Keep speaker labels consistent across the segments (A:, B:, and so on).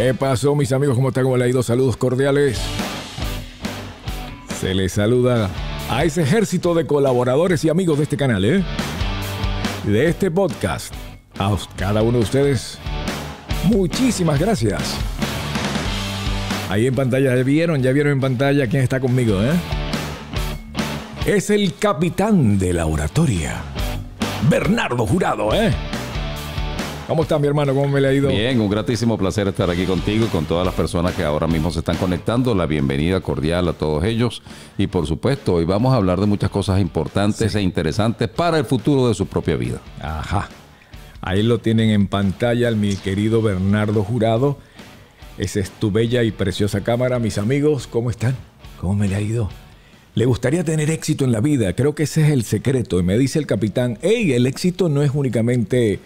A: ¿Qué pasó, mis amigos? ¿Cómo están? ¿Cómo le ido? Saludos cordiales. Se les saluda a ese ejército de colaboradores y amigos de este canal, ¿eh? De este podcast. A cada uno de ustedes, muchísimas gracias. Ahí en pantalla, se vieron, ya vieron en pantalla quién está conmigo, ¿eh? Es el capitán de la oratoria, Bernardo Jurado, ¿eh? ¿Cómo están, mi hermano? ¿Cómo me le ha ido?
B: Bien, un gratísimo placer estar aquí contigo y con todas las personas que ahora mismo se están conectando. La bienvenida cordial a todos ellos. Y por supuesto, hoy vamos a hablar de muchas cosas importantes e interesantes para el futuro de su propia vida. Ajá. Ahí lo tienen en pantalla mi querido Bernardo
A: Jurado. Esa es tu bella y preciosa cámara. Mis amigos, ¿cómo están? ¿Cómo me le ha ido? Le gustaría tener éxito en la vida. Creo que ese es el secreto. Y me dice el capitán, hey, el éxito no es únicamente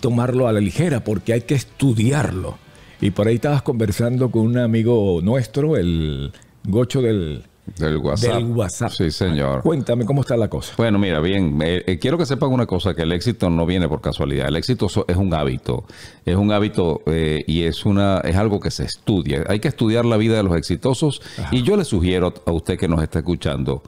A: tomarlo a la ligera porque hay que estudiarlo. Y por ahí estabas conversando con un amigo nuestro, el gocho del,
B: del WhatsApp. Sí, señor. Cuéntame cómo está la cosa. Bueno, mira, bien, eh, eh, quiero que sepan una cosa, que el éxito no viene por casualidad. El éxito es un hábito. Es un hábito eh, y es una es algo que se estudia. Hay que estudiar la vida de los exitosos y yo le sugiero a usted que nos está escuchando,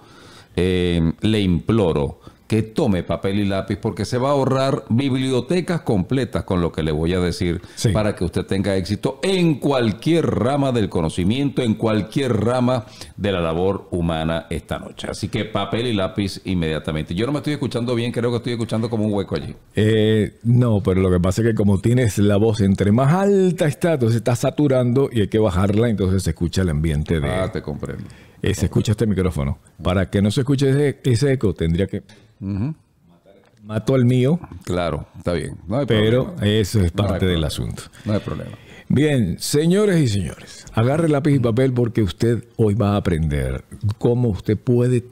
B: le imploro que tome papel y lápiz porque se va a ahorrar bibliotecas completas con lo que le voy a decir para que usted tenga éxito en cualquier rama del conocimiento, en cualquier rama de la labor humana esta noche. Así que papel y lápiz inmediatamente. Yo no me estoy escuchando bien, creo que estoy escuchando como un hueco allí.
A: Eh, no, pero lo que pasa es que como tienes la voz entre más alta está, entonces está saturando y hay que bajarla, entonces se escucha el ambiente de... Ah, te comprendo. Eh, se escucha este micrófono. Para que no se escuche ese, eco, tendría que... Mato al mío.
B: Claro, está bien. No hay pero eso es parte del asunto.
A: No hay problema. Bien, señores y señores, agarre lápiz y papel porque usted hoy va a aprender cómo usted puede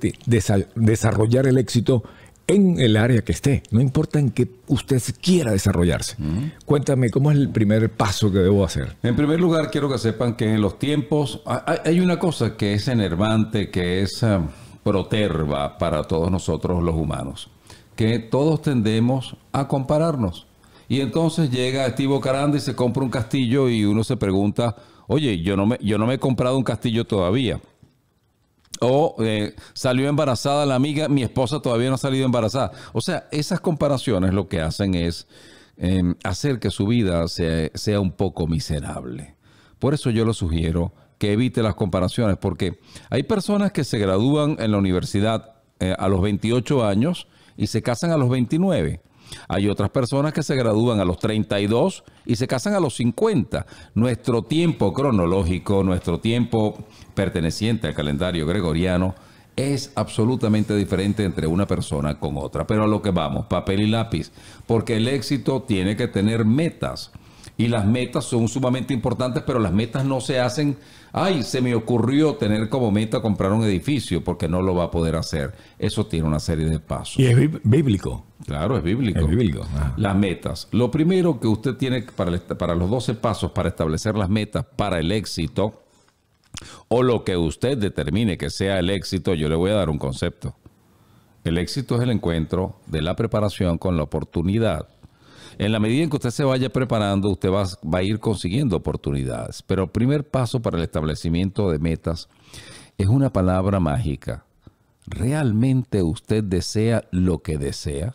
A: desarrollar el éxito en el área que esté, no importa en qué usted quiera desarrollarse. Cuéntame, ¿cómo es el primer paso que debo hacer?
B: En primer lugar, quiero que sepan que en los tiempos hay una cosa que es enervante, que es ah, proterva para todos nosotros los humanos, que todos tendemos a compararnos. Y entonces llega Estivo Caranda y se compra un castillo y uno se pregunta, oye, yo no me, yo no me he comprado un castillo todavía. O eh, salió embarazada la amiga, mi esposa todavía no ha salido embarazada. O sea, esas comparaciones lo que hacen es em, hacer que su vida sea, un poco miserable. Por eso yo lo sugiero que evite las comparaciones, porque hay personas que se gradúan en la universidad eh, a los 28 años y se casan a los 29. Hay otras personas que se gradúan a los 32 y se casan a los 50. Nuestro tiempo cronológico, nuestro tiempo perteneciente al calendario gregoriano, es absolutamente diferente entre una persona con otra. Pero a lo que vamos, papel y lápiz, porque el éxito tiene que tener metas. Y las metas son sumamente importantes, pero las metas no se hacen ay, se me ocurrió tener como meta comprar un edificio porque no lo va a poder hacer. Eso tiene una serie de pasos. Y es bíblico. Claro, es bíblico. Es bíblico. Las metas. Lo primero que usted tiene para, para los 12 pasos para establecer las metas para el éxito, o lo que usted determine que sea el éxito, yo le voy a dar un concepto. El éxito es el encuentro de la preparación con la oportunidad en la medida en que usted se vaya preparando, usted va, a ir consiguiendo oportunidades. Pero el primer paso para el establecimiento de metas es una palabra mágica. ¿Realmente usted desea lo que desea?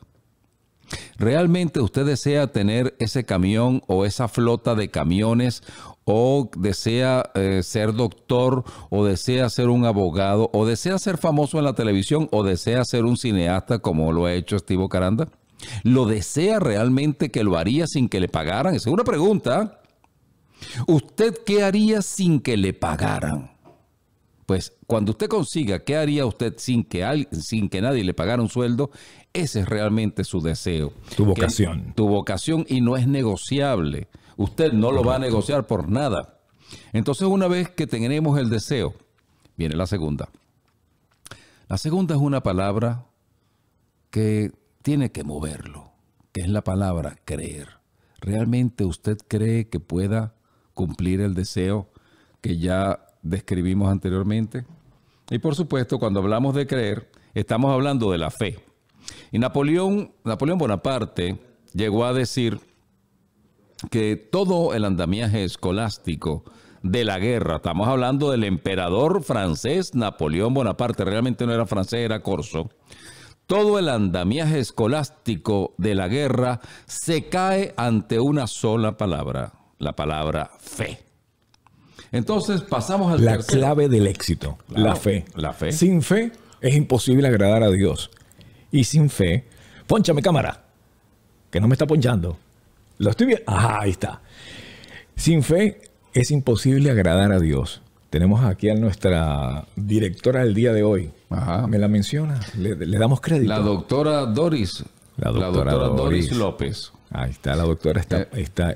B: ¿Realmente usted desea tener ese camión o esa flota de camiones o desea eh, ser doctor o desea ser un abogado o desea ser famoso en la televisión o desea ser un cineasta como lo ha hecho Estivo Caranda? ¿Lo desea realmente que lo haría sin que le pagaran? Esa es una pregunta. ¿Usted qué haría sin que le pagaran? Pues cuando usted consiga qué haría usted sin que, sin que nadie le pagara un sueldo, ese es realmente su deseo. Tu vocación. tu vocación y no es negociable. Usted no lo va a negociar por nada. Entonces una vez que tenemos el deseo, viene la segunda. La segunda es una palabra que tiene que moverlo, que es la palabra creer. ¿Realmente usted cree que pueda cumplir el deseo que ya describimos anteriormente? Y por supuesto, cuando hablamos de creer, estamos hablando de la fe. Y Napoleón, Napoleón Bonaparte llegó a decir que todo el andamiaje escolástico de la guerra, estamos hablando del emperador francés Napoleón Bonaparte, realmente no era francés, era corso, todo el andamiaje escolástico de la guerra se cae ante una sola palabra, la palabra fe. Entonces
A: pasamos al la clave del éxito, la fe. La fe. Sin fe es imposible agradar a Dios. Y sin fe, ponchame cámara, que no me está ponchando. Lo estoy viendo. ahí está. Sin fe es imposible agradar a Dios. Tenemos aquí a nuestra directora del día de hoy, Ajá. Me la menciona, le, damos crédito. La
B: doctora Doris.
A: La doctora, Doris. López. Ahí está, la doctora está.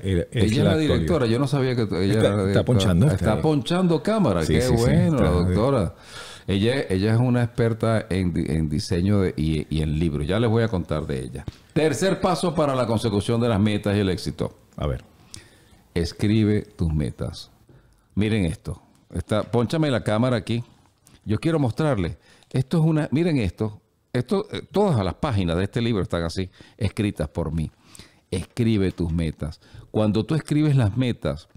A: Eh, eh, ella es la directora, yo
B: no sabía que ella está, ponchando. Está, ponchando cámara, qué bueno, la doctora. Ella, ella es una experta en, diseño y, en libros. Ya les voy a contar de ella. Tercer paso para la consecución de las metas y el éxito. A ver. Escribe tus metas. Miren esto. Está, ponchame la cámara aquí. Yo quiero mostrarle esto es una, miren esto, esto, eh, todas las páginas de este libro están así, escritas por mí. Escribe tus metas. Cuando tú escribes las metas,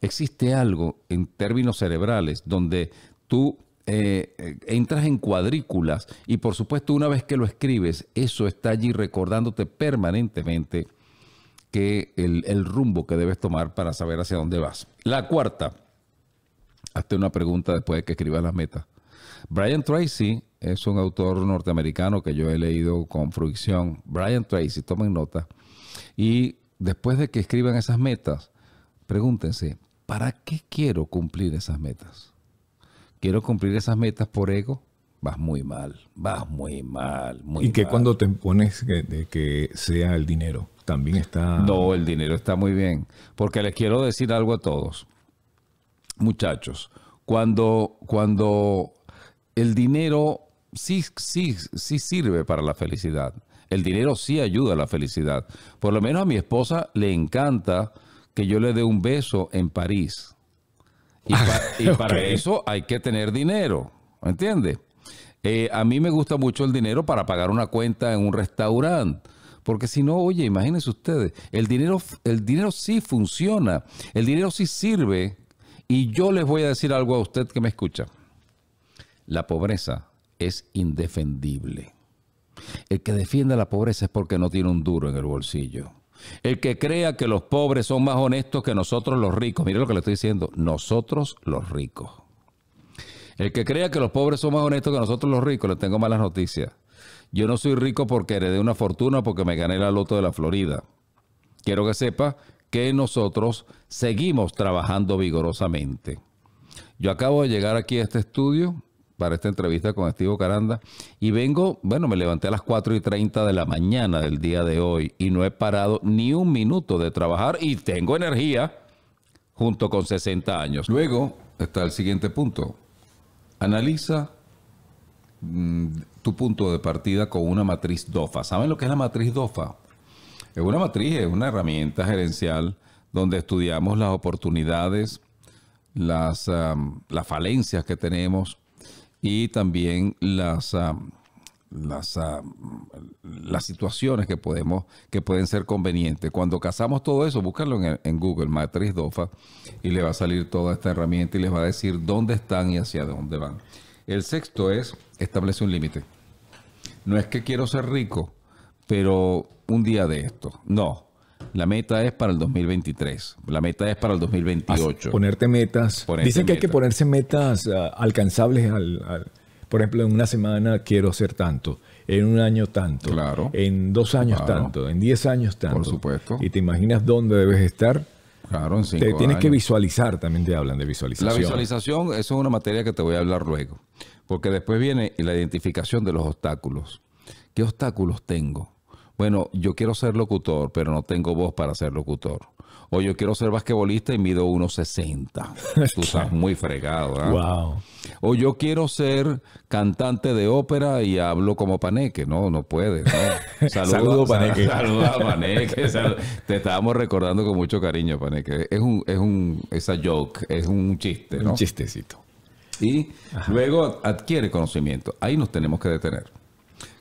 B: existe algo en términos cerebrales donde tú eh, eh, entras en cuadrículas y por supuesto una vez que lo escribes, eso está allí recordándote permanentemente que el, el rumbo que debes tomar para saber hacia dónde vas. La cuarta, hazte una pregunta después de que escribas las metas. Brian Tracy es un autor norteamericano que yo he leído con fruición. Brian Tracy, tomen nota. Y después de que escriban esas metas, pregúntense, ¿para qué quiero cumplir esas metas? ¿Quiero cumplir esas metas por ego? Vas muy mal, vas muy mal, muy ¿Y que cuando te pones que, de que sea el dinero? También está... No, el dinero está muy bien. Porque les quiero decir algo a todos. Muchachos, cuando, cuando el dinero sí, sí, sí sirve para la felicidad. El dinero sí ayuda a la felicidad. Por lo menos a mi esposa le encanta que yo le dé un beso en París. Y, para eso hay que tener dinero, ¿entiendes? Eh, a mí me gusta mucho el dinero para pagar una cuenta en un restaurante. Porque si no, oye, imagínense ustedes, el dinero, el dinero sí funciona, el dinero sí sirve. Y yo les voy a decir algo a usted que me escucha. La pobreza es indefendible. El que defiende la pobreza es porque no tiene un duro en el bolsillo. El que crea que los pobres son más honestos que nosotros los ricos. Mire lo que le estoy diciendo. Nosotros los ricos. El que crea que los pobres son más honestos que nosotros los ricos, le tengo malas noticias. Yo no soy rico porque heredé una fortuna porque me gané la loto de la Florida. Quiero que sepa que nosotros seguimos trabajando vigorosamente. Yo acabo de llegar aquí a este estudio para esta entrevista con Estivo Caranda. Y vengo, bueno, me levanté a las 4 y 30 de la mañana del día de hoy y no he parado ni un minuto de trabajar y tengo energía junto con 60 años. Luego está el siguiente punto. Analiza mm, tu punto de partida con una matriz DOFA. ¿Saben lo que es la matriz DOFA? Es una matriz, es una herramienta gerencial donde estudiamos las oportunidades, las, las falencias que tenemos, y también las, ah, las, ah, las situaciones que, podemos, que pueden ser convenientes. Cuando cazamos todo eso, búscalo en, en, Google, Matriz DOFA, y le va a salir toda esta herramienta y les va a decir dónde están y hacia dónde van. El sexto es, establece un límite. No es que quiero ser rico, pero un día de esto. No, la meta es para el 2023. La meta es para el 2028. ponerte metas. Dicen que hay
A: que ponerse metas ah, alcanzables. Al, por ejemplo, en una semana quiero hacer tanto. En un año tanto. Claro. En dos años tanto. En diez años tanto. Por supuesto. Y te imaginas dónde debes estar. Claro, en te tienes que visualizar, también te hablan de visualización. La
B: visualización, eso es una materia que te voy a hablar luego, porque después viene la identificación de los obstáculos. ¿Qué obstáculos tengo? bueno, yo quiero ser locutor, pero no tengo voz para ser locutor. O yo quiero ser basquetbolista y mido 1,60. Tú estás muy fregado. Wow. ¿ah? O yo quiero ser cantante de ópera y hablo como Paneque. No, no puede. ¿no? Paneque. Te estábamos recordando con mucho cariño, Paneque. Es un, es un, esa joke, es un chiste, Un chistecito. Y luego adquiere conocimiento. Ahí nos tenemos que detener.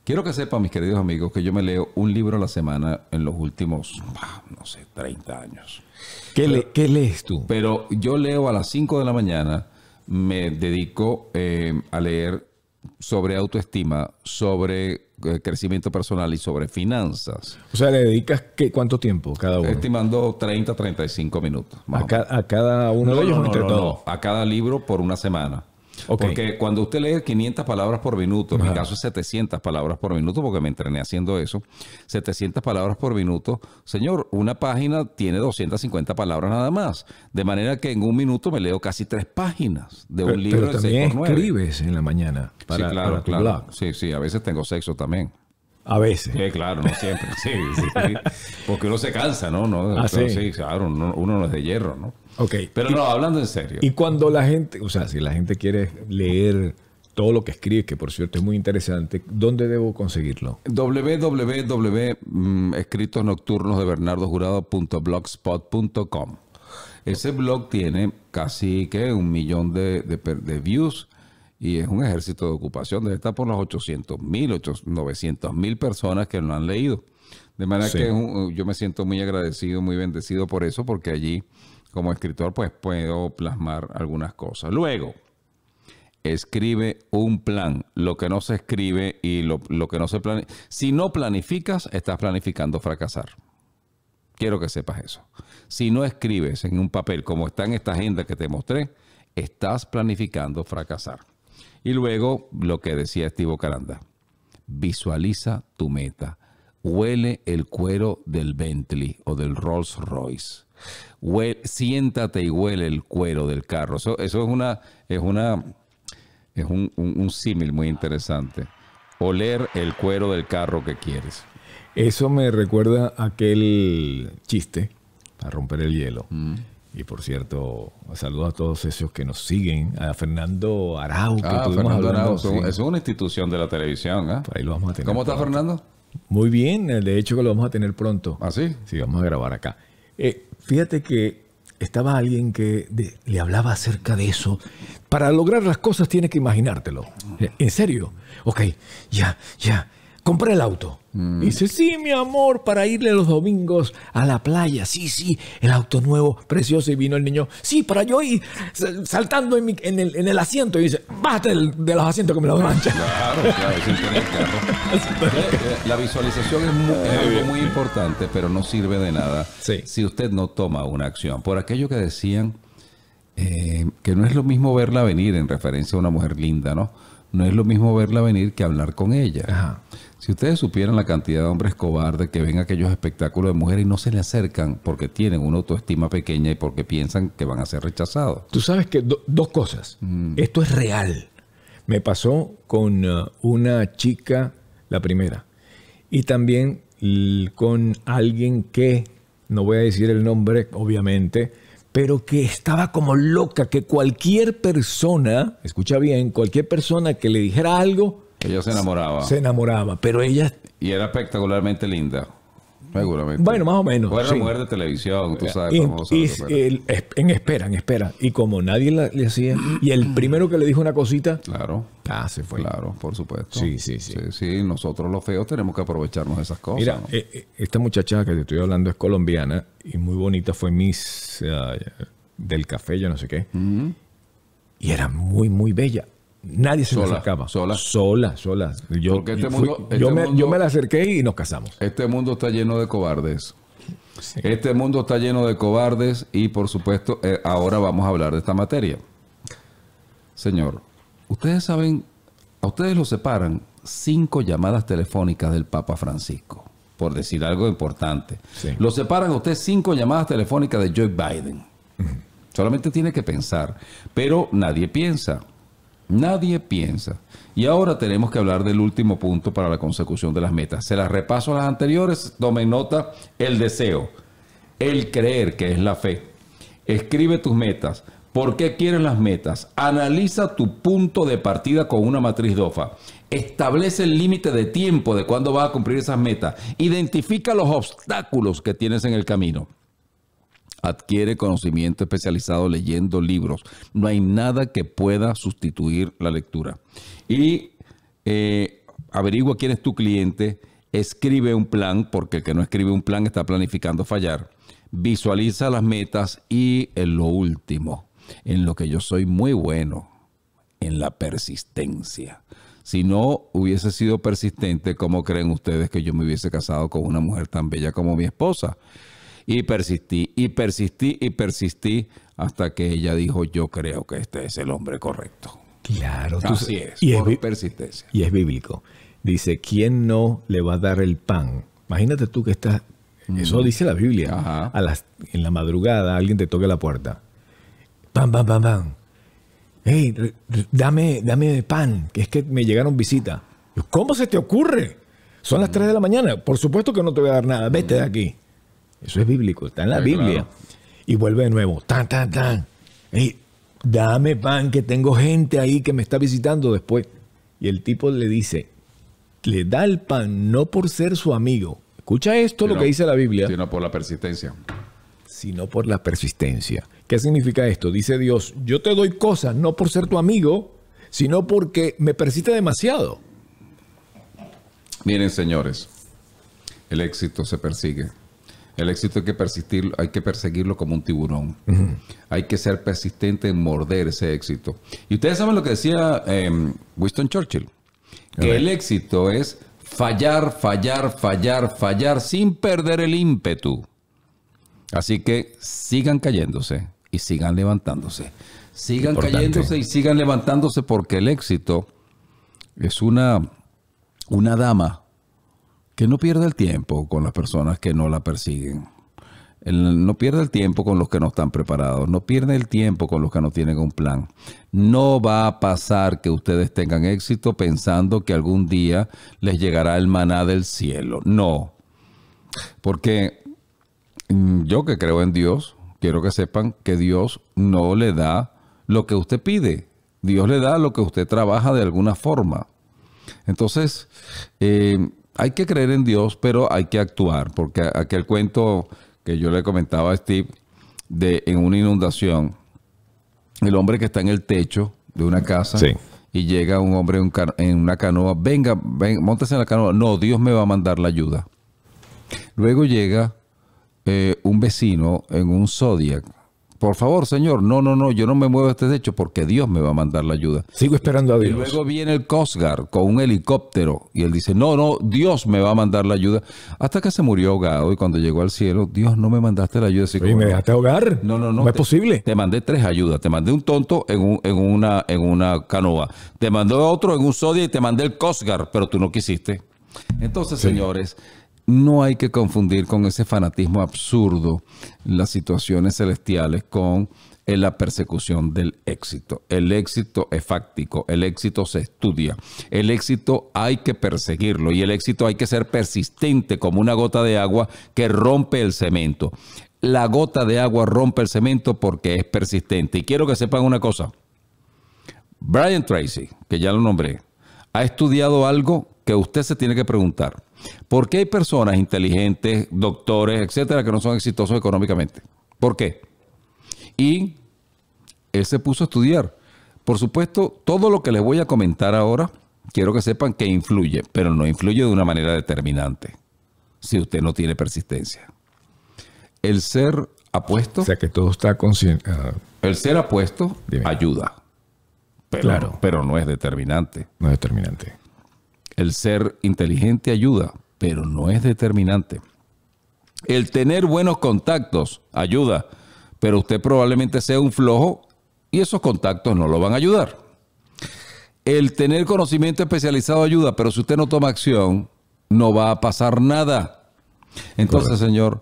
B: Quiero que sepan, mis queridos amigos, que yo me leo un libro a la semana en los últimos, no sé, 30 años. ¿Qué, lees tú? Pero yo leo a las 5 de la mañana, me dedico eh, a leer sobre autoestima, sobre eh, crecimiento personal y sobre finanzas.
A: O sea, ¿le dedicas qué, cuánto tiempo cada uno?
B: Estimando 30, 35 minutos. a, cada uno de ellos no, a cada libro por una semana. Porque cuando usted lee 500 palabras por minuto, en mi caso es 700 palabras por minuto, porque me entrené haciendo eso, 700 palabras por minuto, señor, una página tiene 250 palabras nada más. De manera que en un minuto me leo casi tres páginas de un libro. Pero también escribes
A: en la mañana
B: para, sí, claro, Sí, sí, a veces tengo sexo también. A veces. claro, no siempre. Sí, sí, Porque uno se cansa, ¿no? Ah, sí. claro, uno no es de hierro, ¿no? Pero no, hablando en serio. Y
A: cuando la gente, o sea, si la gente quiere leer todo lo que escribe que por cierto es muy interesante, ¿dónde debo conseguirlo?
B: www.escritosnocturnosdebernardojurado.blogspot.com Ese blog tiene casi que un millón de, views y es un ejército de ocupación. Debe estar por los 800 mil, 900 mil personas que lo han leído. De manera que yo me siento muy agradecido, muy bendecido por eso, porque allí como escritor pues puedo plasmar algunas cosas. Luego, escribe un plan. Lo que no se escribe y lo, que no se planifica. Si no planificas, estás planificando fracasar. Quiero que sepas eso. Si no escribes en un papel como está en esta agenda que te mostré, estás planificando fracasar. Y luego lo que decía Estivo Caranda, visualiza tu meta. Huele el cuero del Bentley o del Rolls Royce siéntate y huele el cuero del carro. Eso, es una, es una, un, símil muy interesante. Oler el cuero del carro que quieres. Eso
A: me recuerda aquel chiste para romper el hielo. Mm. Y por cierto, saludos a todos esos que nos siguen. A Fernando Arau, ah, Es
B: una institución de la televisión. ¿ah? ¿Cómo está Fernando?
A: Muy bien, de hecho que lo vamos a tener pronto. ¿Ah, sí? Sí, vamos a grabar acá. Eh, Fíjate que estaba alguien que le hablaba acerca de eso. Para lograr las cosas tienes que imaginártelo. ¿En serio? Ok, ya, ya compré el auto. Mm. dice, sí, mi amor, para irle los domingos a la playa. Sí, sí, el auto nuevo, precioso. Y vino el niño, sí, para yo ir saltando en, el, asiento. Y dice, bájate de los asientos que me los manchan. Claro, claro,
B: eh, eh, La visualización es, muy, eh, muy importante, pero no sirve de nada si usted no toma una acción. Por aquello que decían, que no es lo mismo verla venir en referencia a una mujer linda, ¿no? No es lo mismo verla venir que hablar con ella. Ajá. Si ustedes supieran la cantidad de hombres cobardes que ven aquellos espectáculos de mujeres y no se le acercan porque tienen una autoestima pequeña y porque piensan que van a ser rechazados. Tú sabes que dos cosas. Mm. Esto es real. Me pasó
A: con uh, una chica, la primera, y también con alguien que, no voy a decir el nombre, obviamente, pero que estaba como loca, que cualquier persona, escucha bien, cualquier persona que le
B: dijera algo, ella se enamoraba. Se enamoraba, pero ella... Y era espectacularmente linda. Seguramente. Bueno, más o menos. Fue mujer de televisión, tú sabes. Y,
A: en espera, en espera. Y como nadie le hacía, y el primero que le dijo una cosita.
B: Claro. Ah, se fue. Claro, por supuesto. Sí, sí, sí. Sí, nosotros los feos tenemos que aprovecharnos de esas cosas. Mira, eh,
A: eh, esta muchacha que te estoy hablando es colombiana y muy bonita, fue Miss eh, del Café, yo no sé qué. Y era muy, muy bella. Nadie se sola, acercaba. Sola.
B: Sola, sola. Yo, este este me,
A: la acerqué y nos casamos.
B: Este mundo está lleno de cobardes. Este mundo está lleno de cobardes y por supuesto eh, ahora vamos a hablar de esta materia. Señor, ustedes saben, a ustedes lo separan cinco llamadas telefónicas del Papa Francisco, por decir algo importante. lo separan a ustedes cinco llamadas telefónicas de Joe Biden. Solamente tiene que pensar, pero nadie piensa. Nadie piensa. Y ahora tenemos que hablar del último punto para la consecución de las metas. Se las repaso a las anteriores, tomen nota, el deseo, el creer, que es la fe. Escribe tus metas. ¿Por qué quieres las metas? Analiza tu punto de partida con una matriz DOFA. Establece el límite de tiempo de cuándo vas a cumplir esas metas. Identifica los obstáculos que tienes en el camino adquiere conocimiento especializado leyendo libros. No hay nada que pueda sustituir la lectura. Y eh, averigua quién es tu cliente, escribe un plan, porque el que no escribe un plan está planificando fallar. Visualiza las metas y en eh, lo último, en lo que yo soy muy bueno, en la persistencia. Si no hubiese sido persistente, ¿cómo creen ustedes que yo me hubiese casado con una mujer tan bella como mi esposa? Y persistí, y persistí, y persistí hasta que ella dijo, yo creo que este es el hombre correcto.
A: Claro, tú así es, y es persistencia. Y es bíblico. Dice, ¿quién no le va a dar el pan? Imagínate tú que estás, eso dice la Biblia, a las, en la madrugada alguien te toca la puerta. Pam, pam, pam, pam. Hey, dame, dame pan, que es que me llegaron visitas. ¿Cómo se te ocurre? Son las 3 de la mañana. Por supuesto que no te voy a dar nada. Vete de aquí. Eso es bíblico, está en la Biblia. Y vuelve de nuevo, tan, tan, tan. Y dame pan, que tengo gente ahí que me está visitando después. Y el tipo le dice, le da el pan no por ser su amigo. Escucha esto lo que dice
B: la Biblia. Sino por la persistencia.
A: Sino por la persistencia. ¿Qué significa esto? Dice Dios, yo te doy cosas no por ser tu amigo, sino porque me persiste demasiado.
B: Miren, señores, el éxito se persigue. El éxito hay que, hay que perseguirlo como un tiburón. Hay que ser persistente en morder ese éxito. Y ustedes saben lo que decía em, Winston Churchill, que el éxito es fallar, fallar, fallar, fallar sin perder el ímpetu. Así que sigan cayéndose y sigan levantándose. Sigan cayéndose y sigan levantándose porque el éxito es una, una dama que no pierda el tiempo con las personas que no la persiguen. no pierda el tiempo con los que no están preparados, no pierda el tiempo con los que no tienen un plan. No va a pasar que ustedes tengan éxito pensando que algún día les llegará el maná del cielo. No. Porque mm, yo que creo en Dios, quiero que sepan que Dios no le da lo que usted pide. Dios le da lo que usted trabaja de alguna forma. Entonces, eh, hay que creer en Dios, pero hay que actuar, porque aquel cuento que yo le comentaba a Steve de en una inundación, el hombre que está en el techo de una casa y llega un hombre en una canoa, venga, montase en la canoa, no, Dios me va a mandar la ayuda. Luego llega eh, un vecino en un Zodiac, por favor, Señor, no, no, no, yo no me muevo este techo porque Dios me va a mandar la ayuda. Sigo esperando a Dios. Y luego viene el Cosgar con un helicóptero y él dice, no, no, Dios me va a mandar la ayuda. Hasta que se murió ahogado y cuando llegó al cielo, Dios, no me mandaste la ayuda. ¿Y ¿me dejaste
A: ahogar? No, no, no. No es posible.
B: Te mandé tres ayudas. Te mandé un tonto en, una, en una canoa. Te mandé otro en un sodio y te mandé el Cosgar, pero tú no quisiste. Entonces, señores no hay que confundir con ese fanatismo absurdo las situaciones celestiales con eh, la persecución del éxito. El éxito es fáctico, el éxito se estudia, el éxito hay que perseguirlo y el éxito hay que ser persistente como una gota de agua que rompe el cemento. La gota de agua rompe el cemento porque es persistente. Y quiero que sepan una cosa. Brian Tracy, que ya lo nombré, ha estudiado algo que usted se tiene que preguntar. ¿Por qué hay personas inteligentes, doctores, etcétera, que no son exitosos económicamente? ¿Por qué? Y él se puso a estudiar. Por supuesto, todo lo que les voy a comentar ahora, quiero que sepan que influye, pero no influye de una manera determinante si usted no tiene persistencia. El ser apuesto. O sea que todo está consciente. Ah, el ser apuesto ayuda. claro. pero no es determinante. No es determinante. El ser inteligente ayuda, pero no es determinante. El tener buenos contactos ayuda, pero usted probablemente sea un flojo y esos contactos no lo van a ayudar. El tener conocimiento especializado ayuda, pero si usted no toma acción, no va a pasar nada. Entonces, señor,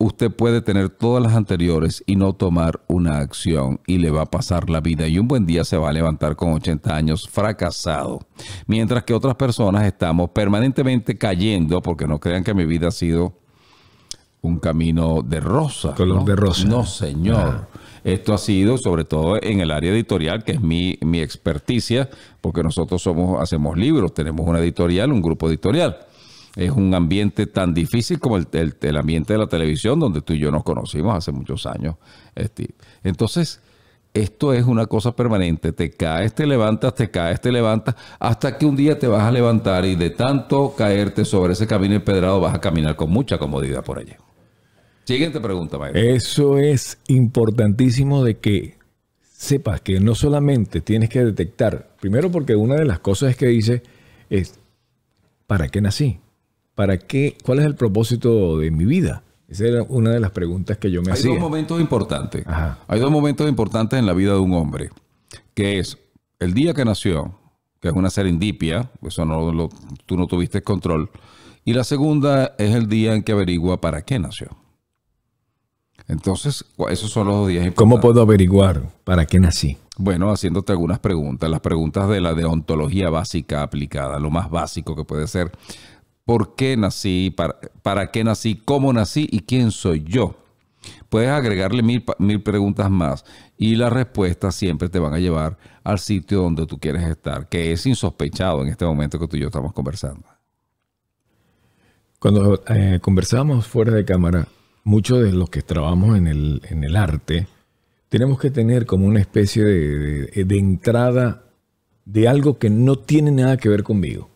B: usted puede tener todas las anteriores y no tomar una acción y le va a pasar la vida y un buen día se va a levantar con 80 años fracasado. Mientras que otras personas estamos permanentemente cayendo porque no crean que mi vida ha sido un camino de rosa. Color ¿no? de rosa. No, señor. Esto ha sido sobre todo en el área editorial, que es mi, mi experticia, porque nosotros somos, hacemos libros, tenemos una editorial, un grupo editorial es un ambiente tan difícil como el, ambiente de la televisión donde tú y yo nos conocimos hace muchos años, Steve. Entonces, esto es una cosa permanente. Te caes, te levantas, te caes, te levantas, hasta que un día te vas a levantar y de tanto caerte sobre ese camino empedrado vas a caminar con mucha comodidad por allí. Siguiente pregunta, Maestro.
A: Eso es importantísimo de que sepas que no solamente tienes que detectar, primero porque una de las cosas que dice es, ¿para qué nací? ¿para qué? ¿Cuál es el propósito de mi vida? Esa era una de las preguntas que yo me hacía. Hay dos
B: momentos importantes. Hay dos momentos importantes en la vida de un hombre, que es el día que nació, que es una serendipia, eso no tú no tuviste control, y la segunda es el día en que averigua para qué nació. Entonces, esos son los dos días importantes. ¿Cómo puedo averiguar para qué nací? Bueno, haciéndote algunas preguntas, las preguntas de la deontología básica aplicada, lo más básico que puede ser por qué nací, para, para, qué nací, cómo nací y quién soy yo. Puedes agregarle mil, preguntas más y las respuestas siempre te van a llevar al sitio donde tú quieres estar, que es insospechado en este momento que tú y yo estamos conversando.
A: Cuando eh, conversamos fuera de cámara, muchos de los que trabajamos en el, arte, tenemos que tener como una especie de, entrada de algo que no tiene nada que ver conmigo.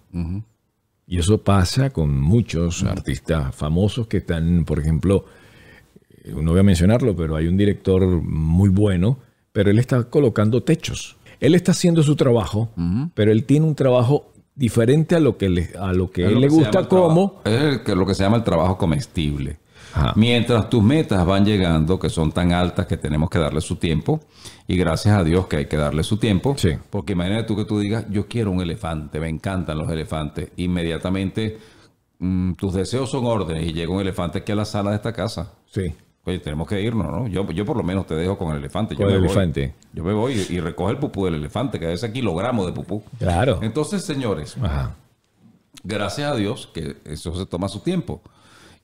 A: Y eso pasa con muchos mm. artistas famosos que están, por ejemplo, eh, no voy a mencionarlo, pero hay un director muy bueno, pero él está colocando techos. Él está haciendo su trabajo, mm. pero él tiene un trabajo diferente a lo que, a lo que él le gusta como...
B: Es lo que se llama el trabajo comestible. Mientras tus metas van llegando, que son tan altas que tenemos que darle su tiempo, y gracias a Dios que hay que darle su tiempo, porque imagínate tú que tú digas, yo quiero un elefante, me encantan los elefantes, inmediatamente mm, tus deseos son órdenes y llega un elefante aquí a la sala de esta casa. Sí. Oye, tenemos que irnos, ¿no? Yo, yo por lo menos te dejo con el elefante. Con yo el elefante. Voy, yo me voy y, recoge el pupú del elefante, que es ese kilogramo de pupú. Claro. Entonces, señores, gracias a Dios que eso se toma su tiempo.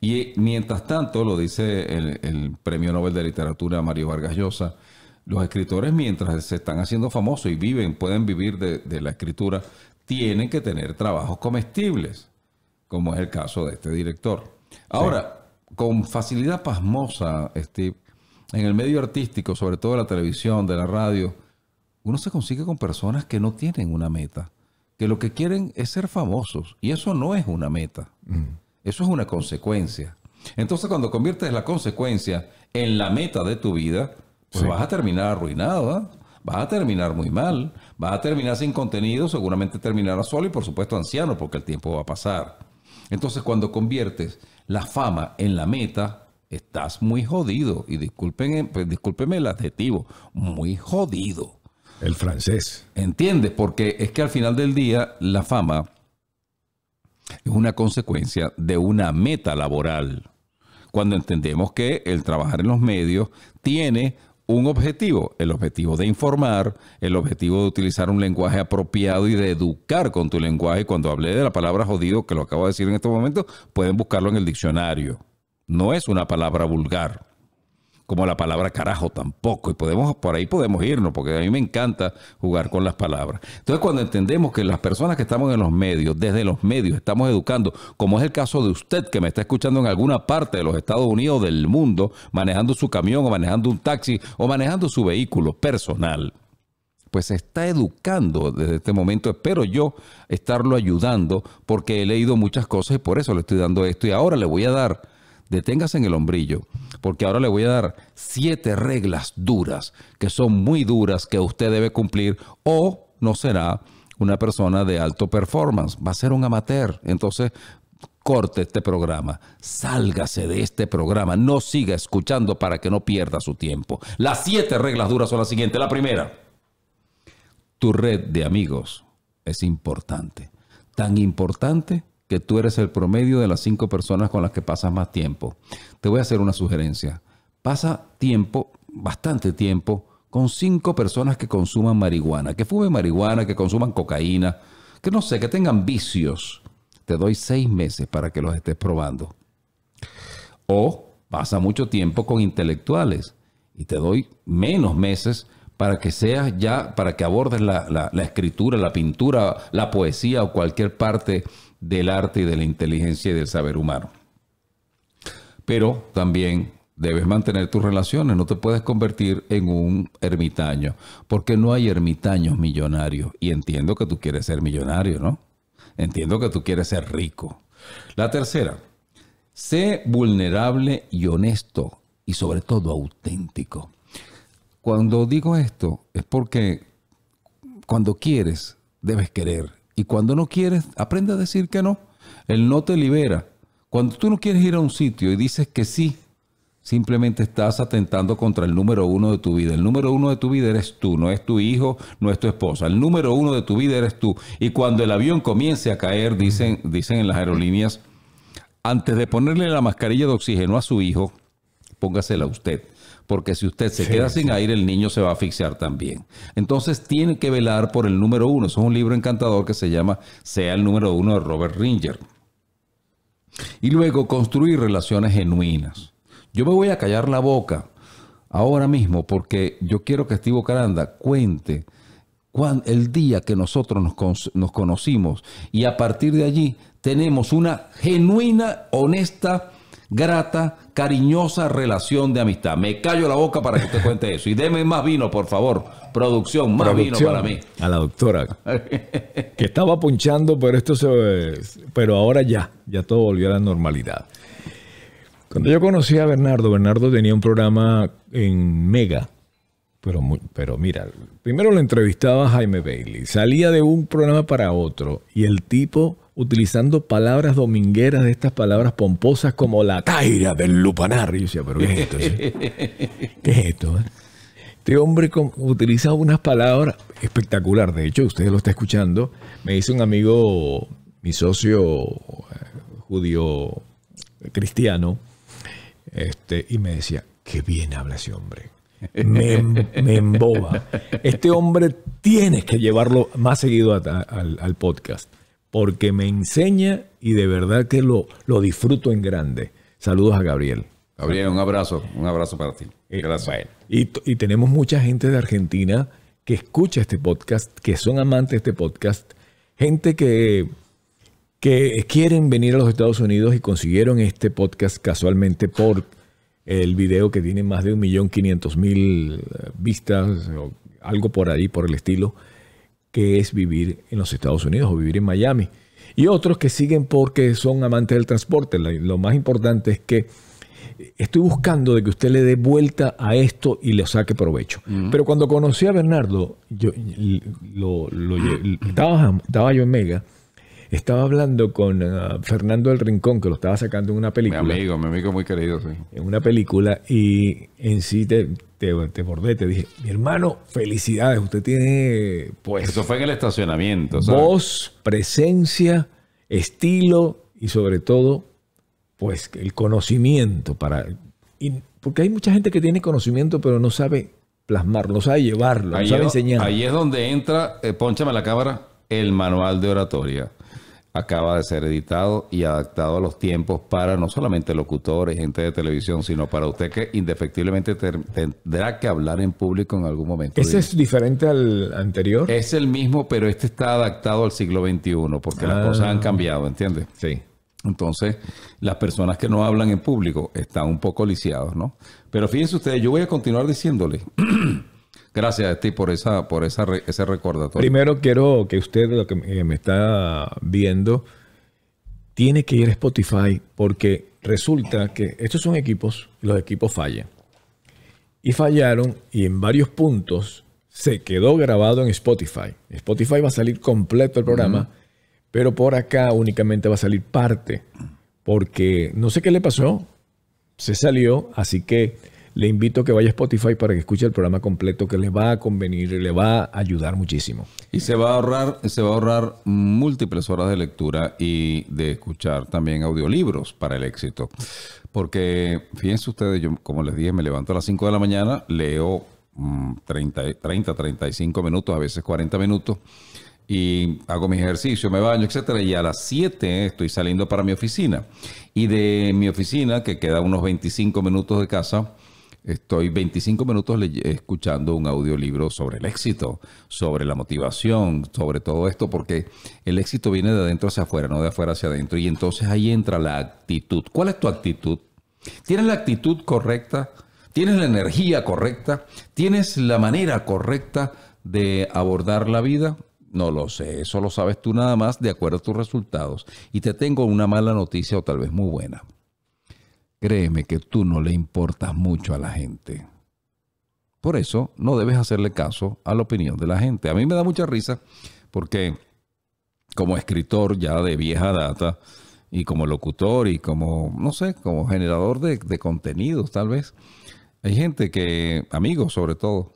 B: Y mientras tanto, lo dice el, premio Nobel de Literatura Mario Vargas Llosa, los escritores mientras se están haciendo famosos y viven, pueden vivir de, la escritura, tienen que tener trabajos comestibles, como es el caso de este director. Ahora, con facilidad pasmosa, Steve, en el medio artístico, sobre todo de la televisión, de la radio, uno se consigue con personas que no tienen una meta, que lo que quieren es ser famosos, y eso no es una meta. Mm. Eso es una consecuencia. Entonces, cuando conviertes la consecuencia en la meta de tu vida, pues vas a terminar arruinado, vas a terminar muy mal, vas a terminar sin contenido, seguramente terminarás solo y por supuesto anciano, porque el tiempo va a pasar. Entonces, cuando conviertes la fama en la meta, estás muy jodido. Y disculpen, pues, discúlpeme el adjetivo, muy jodido. El francés. ¿Entiendes? Porque es que al final del día, la fama es una consecuencia de una meta laboral. Cuando entendemos que el trabajar en los medios tiene un objetivo, el objetivo de informar, el objetivo de utilizar un lenguaje apropiado y de educar con tu lenguaje. Cuando hablé de la palabra jodido, que lo acabo de decir en este momento, pueden buscarlo en el diccionario. No es una palabra vulgar como la palabra carajo tampoco. Y podemos, por ahí podemos irnos, porque a mí me encanta jugar con las palabras. Entonces, cuando entendemos que las personas que estamos en los medios, desde los medios, estamos educando, como es el caso de usted que me está escuchando en alguna parte de los Estados Unidos, del mundo, manejando su camión o manejando un taxi o manejando su vehículo personal pues se está educando desde este momento. Espero yo estarlo ayudando porque he leído muchas cosas y por eso le estoy dando esto. Y ahora le voy a dar deténgase en el hombrillo, porque ahora le voy a dar siete reglas duras, que son muy duras, que usted debe cumplir o no será una persona de alto performance, va a ser un amateur. Entonces, corte este programa, sálgase de este programa, no siga escuchando para que no pierda su tiempo. Las siete reglas duras son las siguientes. La primera, tu red de amigos es importante, tan importante que tú eres el promedio de las cinco personas con las que pasas más tiempo. Te voy a hacer una sugerencia. Pasa tiempo, bastante tiempo, con cinco personas que consuman marihuana, que fumen marihuana, que consuman cocaína, que no sé, que tengan vicios. Te doy seis meses para que los estés probando. O pasa mucho tiempo con intelectuales y te doy menos meses para que seas ya, para que abordes la, la escritura, la pintura, la poesía o cualquier parte del arte y de la inteligencia y del saber humano. Pero también debes mantener tus relaciones, no te puedes convertir en un ermitaño, porque no hay ermitaños millonarios. Y entiendo que tú quieres ser millonario, ¿no? Entiendo que tú quieres ser rico. La tercera, sé vulnerable y honesto y sobre todo auténtico. Cuando digo esto es porque cuando quieres, debes querer y cuando no quieres, aprende a decir que no. Él no te libera. Cuando tú no quieres ir a un sitio y dices que sí, simplemente estás atentando contra el número uno de tu vida. El número uno de tu vida eres tú, no es tu hijo, no es tu esposa. El número uno de tu vida eres tú. Y cuando el avión comience a caer, dicen, dicen en las aerolíneas, antes de ponerle la mascarilla de oxígeno a su hijo, póngasela a usted porque si usted se queda sin aire, el niño se va a asfixiar también. Entonces tiene que velar por el número uno. Eso es un libro encantador que se llama Sea el número uno de Robert Ringer. Y luego construir relaciones genuinas. Yo me voy a callar la boca ahora mismo porque yo quiero que Steve Caranda cuente el día que nosotros nos, nos conocimos y a partir de allí tenemos una genuina, honesta grata, cariñosa relación de amistad. Me callo la boca para que te cuente eso. Y deme más vino, por favor. Producción, más vino para mí.
A: A la doctora.
B: que estaba
A: punchando, pero esto se. Pero ahora ya, ya todo volvió a la normalidad. Cuando yo conocí a Bernardo, Bernardo tenía un programa en Mega. Pero, pero mira, primero lo entrevistaba Jaime Bailey. Salía de un programa para otro y el tipo utilizando palabras domingueras de estas palabras pomposas como la caira del lupanar. Y yo ¿qué es esto?
B: Eh? Eh?".
A: Este hombre utiliza unas palabras espectacular. De hecho, usted lo está escuchando. Me dice un amigo, mi socio eh, judío cristiano, este, y me decía, qué bien habla ese hombre. Me, em-, emboba. Este hombre tienes que llevarlo más seguido al podcast porque me enseña y de verdad que lo, lo disfruto en grande. Saludos a Gabriel. Gabriel,
B: un abrazo, un abrazo para ti. Eh, Gracias.
A: Y, y tenemos mucha gente de Argentina que escucha este podcast, que son amantes de este podcast, gente que, que quieren venir a los Estados Unidos y consiguieron este podcast casualmente por el video que tiene más de 1.500.000 eh, vistas o algo por ahí, por el estilo que es vivir en los Estados Unidos o vivir en Miami. Y otros que siguen porque son amantes del transporte. Lo más importante es que estoy buscando de que usted le dé vuelta a esto y le saque provecho. Pero cuando conocí a Bernardo, yo lo, estaba yo en Mega estaba hablando con ah, Fernando del Rincón, que lo estaba sacando en una película. Mi amigo, mi amigo muy querido, sí. En una película y en sí te, te, te bordé, te dije, mi hermano, felicidades, usted tiene, pues... Eso fue en el
B: estacionamiento, Voz,
A: presencia, estilo y sobre todo, pues el
B: conocimiento para...
A: porque hay mucha gente que tiene conocimiento pero no sabe plasmarlo, no sabe llevarlo, sabe enseñarlo. Ahí
B: es donde entra, eh, ponchame la cámara, el manual de oratoria acaba de ser editado y adaptado a los tiempos para no solamente locutores, gente de televisión, sino para usted que indefectiblemente tendrá que hablar en público en algún momento. ¿Ese es diferente al anterior? Es el mismo, pero este está adaptado al siglo XXI, porque las cosas ah. han cambiado, ¿entiendes? Sí. Entonces, las personas que no hablan en público están un poco lisiados, ¿no? Pero fíjense ustedes, yo voy a continuar diciéndole Gracias a ti por, esa, por ese recordatorio.
A: Primero quiero que usted, lo que eh, me está viendo, tiene que ir a Spotify porque resulta que estos son equipos, los equipos fallan. Y fallaron y en varios puntos se quedó grabado en Spotify. Spotify va a salir completo el programa, pero por acá únicamente va a salir parte, porque no sé qué le pasó, se salió, así que le invito a que vaya a Spotify para que escuche el programa completo que
B: le va a convenir, y le va a ayudar muchísimo. Y se va a ahorrar, se va a ahorrar múltiples horas de lectura y de escuchar también audiolibros para el éxito. Porque fíjense ustedes, yo como les dije, me levanto a las 5 de la mañana, leo 30, 30, 35 minutos, a veces 40 minutos y hago mi ejercicio, me baño, etcétera, y a las 7 estoy saliendo para mi oficina. Y de mi oficina, que queda unos 25 minutos de casa, Estoy 25 minutos escuchando un audiolibro sobre el éxito, sobre la motivación, sobre todo esto, porque el éxito viene de adentro hacia afuera, no de afuera hacia adentro. Y entonces ahí entra la actitud. ¿Cuál es tu actitud? ¿Tienes la actitud correcta? ¿Tienes la energía correcta? ¿Tienes la manera correcta de abordar la vida? No lo sé, eso lo sabes tú nada más de acuerdo a tus resultados. Y te tengo una mala noticia o tal vez muy buena. Créeme que tú no le importas mucho a la gente. Por eso no debes hacerle caso a la opinión de la gente. A mí me da mucha risa porque como escritor ya de vieja data y como locutor y como, no sé, como generador de, contenidos tal vez, hay gente que, amigos sobre todo,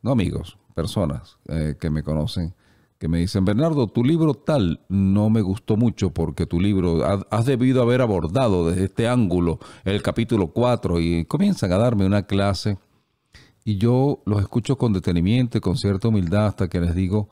B: no amigos, personas eh, que me conocen, que me dicen, Bernardo, tu libro tal no me gustó mucho porque tu libro has debido haber abordado desde este ángulo el capítulo 4 y comienzan a darme una clase y yo los escucho con detenimiento y con cierta humildad hasta que les digo...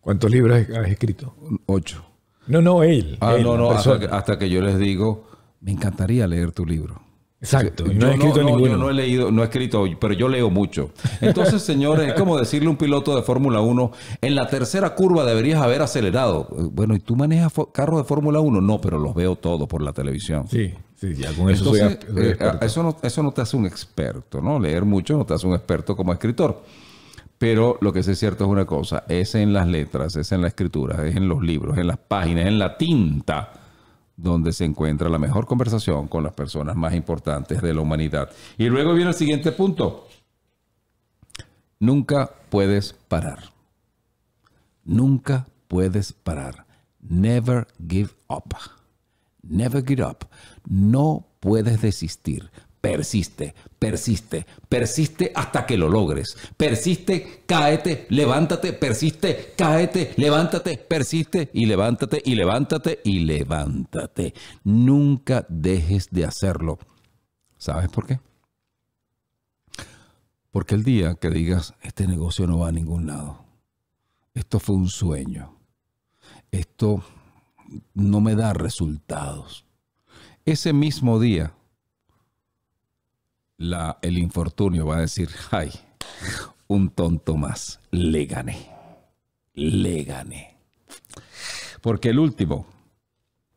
B: ¿Cuántos libros has escrito? Ocho. No, no, él. Ah, no, no, hasta que yo les digo, me encantaría leer tu libro. Exacto. No he escrito ninguno. Yo no he leído, no he escrito, pero yo leo mucho. Entonces, señores, es como decirle a un piloto de Fórmula 1, en la tercera curva deberías haber acelerado. Bueno, ¿y tú manejas carros de Fórmula 1? No, pero los veo todos por la televisión. Sí, sí, ya con eso Entonces, eh, eso, no, eso no te hace un experto, ¿no? Leer mucho no te hace un experto como escritor. Pero lo que sí es cierto es una cosa, es en las letras, es en la escritura, es en los libros, en las páginas, en la tinta donde se encuentra la mejor conversación con las personas más importantes de la humanidad. Y luego viene el siguiente punto. Nunca puedes parar. Nunca puedes parar. Never give up. Never give up. No puedes desistir persiste, persiste, persiste hasta que lo logres. Persiste, cáete, levántate, persiste, cáete, levántate, persiste y levántate y levántate y levántate. Nunca dejes de hacerlo. ¿Sabes por qué? Porque el día que digas, este negocio no va a ningún lado, esto fue un sueño, esto no me da resultados, ese mismo día la, el infortunio va a decir, ay, un tonto más, le gané, le gané. Porque el último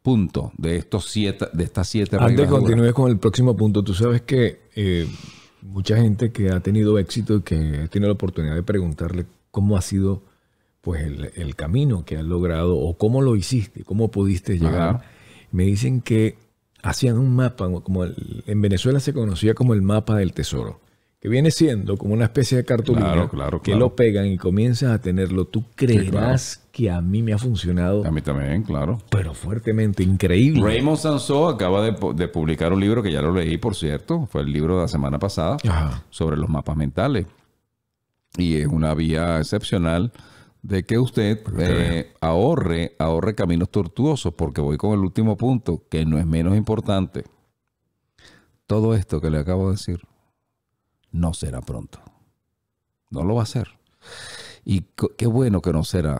B: punto de, estos siete, de estas siete Antes continúes con
A: el próximo punto, tú sabes que eh, mucha gente que ha tenido éxito y que tiene la oportunidad de preguntarle cómo ha sido pues el, camino que has logrado o cómo lo hiciste, cómo pudiste llegar, me dicen que hacían un mapa, como en Venezuela se conocía como el mapa del tesoro, que viene siendo como una especie de cartulina que lo pegan y comienzas a tenerlo. Tú creerás que a mí me ha funcionado. A mí también, claro. Pero fuertemente,
B: increíble. Raymond Sansó acaba de, publicar un libro que ya lo leí, por cierto, fue el libro de la semana pasada, sobre los mapas mentales. Y es una vía excepcional de que usted pues eh, ahorre, ahorre caminos tortuosos, porque voy con el último punto, que no es menos importante. Todo esto que le acabo de decir no será pronto. No lo va a ser. Y qué bueno que no será.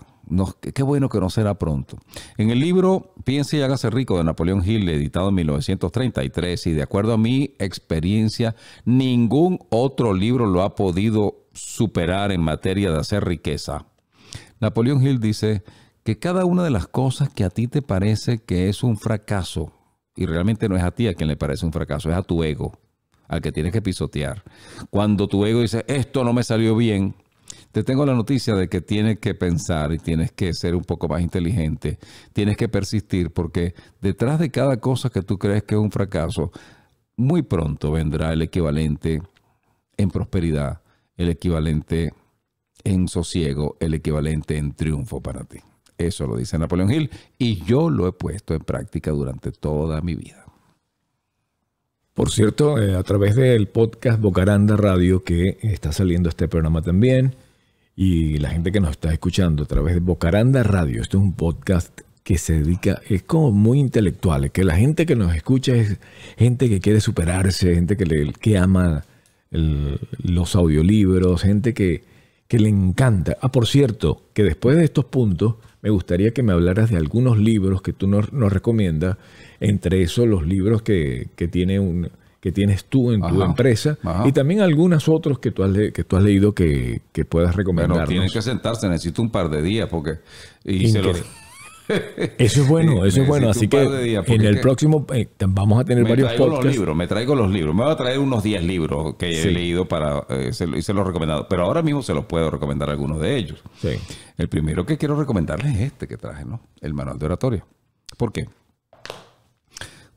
B: qué bueno que no será pronto. En el libro Piense y hágase rico de Napoleón Hill, editado en 1933, y de acuerdo a mi experiencia, ningún otro libro lo ha podido superar en materia de hacer riqueza. Napoleón Hill dice que cada una de las cosas que a ti te parece que es un fracaso, y realmente no es a ti a quien le parece un fracaso, es a tu ego, al que tienes que pisotear. Cuando tu ego dice, esto no me salió bien, te tengo la noticia de que tienes que pensar y tienes que ser un poco más inteligente, tienes que persistir, porque detrás de cada cosa que tú crees que es un fracaso, muy pronto vendrá el equivalente en prosperidad, el equivalente en en sosiego el equivalente en triunfo para ti. Eso lo dice Napoleón Hill y yo lo he puesto en práctica durante toda mi vida.
A: Por cierto, eh, a través del podcast Bocaranda Radio, que está saliendo este programa también, y la gente que nos está escuchando a través de Bocaranda Radio, esto es un podcast que se dedica, es como muy intelectual, que la gente que nos escucha es gente que quiere superarse, gente que, que ama los audiolibros, gente que, que le encanta. Ah, por cierto, que después de estos puntos, me gustaría que me hablaras de algunos libros que tú nos, recomiendas, entre esos los libros que, que, tiene
B: un, que tienes tú en tu empresa y
A: también algunos otros que tú has, que tú has leído que,
B: puedas recomendar. Bueno, tienes que sentarse, necesito un par de días porque... Y se
A: eso es bueno, eso es bueno. Así que en el próximo eh, vamos a tener varios libros,
B: me traigo los libros. Me voy a traer unos 10 libros que he leído para, eh, y se los he recomendado. Pero ahora mismo se los puedo recomendar algunos de ellos. El primero que quiero recomendarles es este que traje, ¿no? El manual de oratoria. ¿Por qué?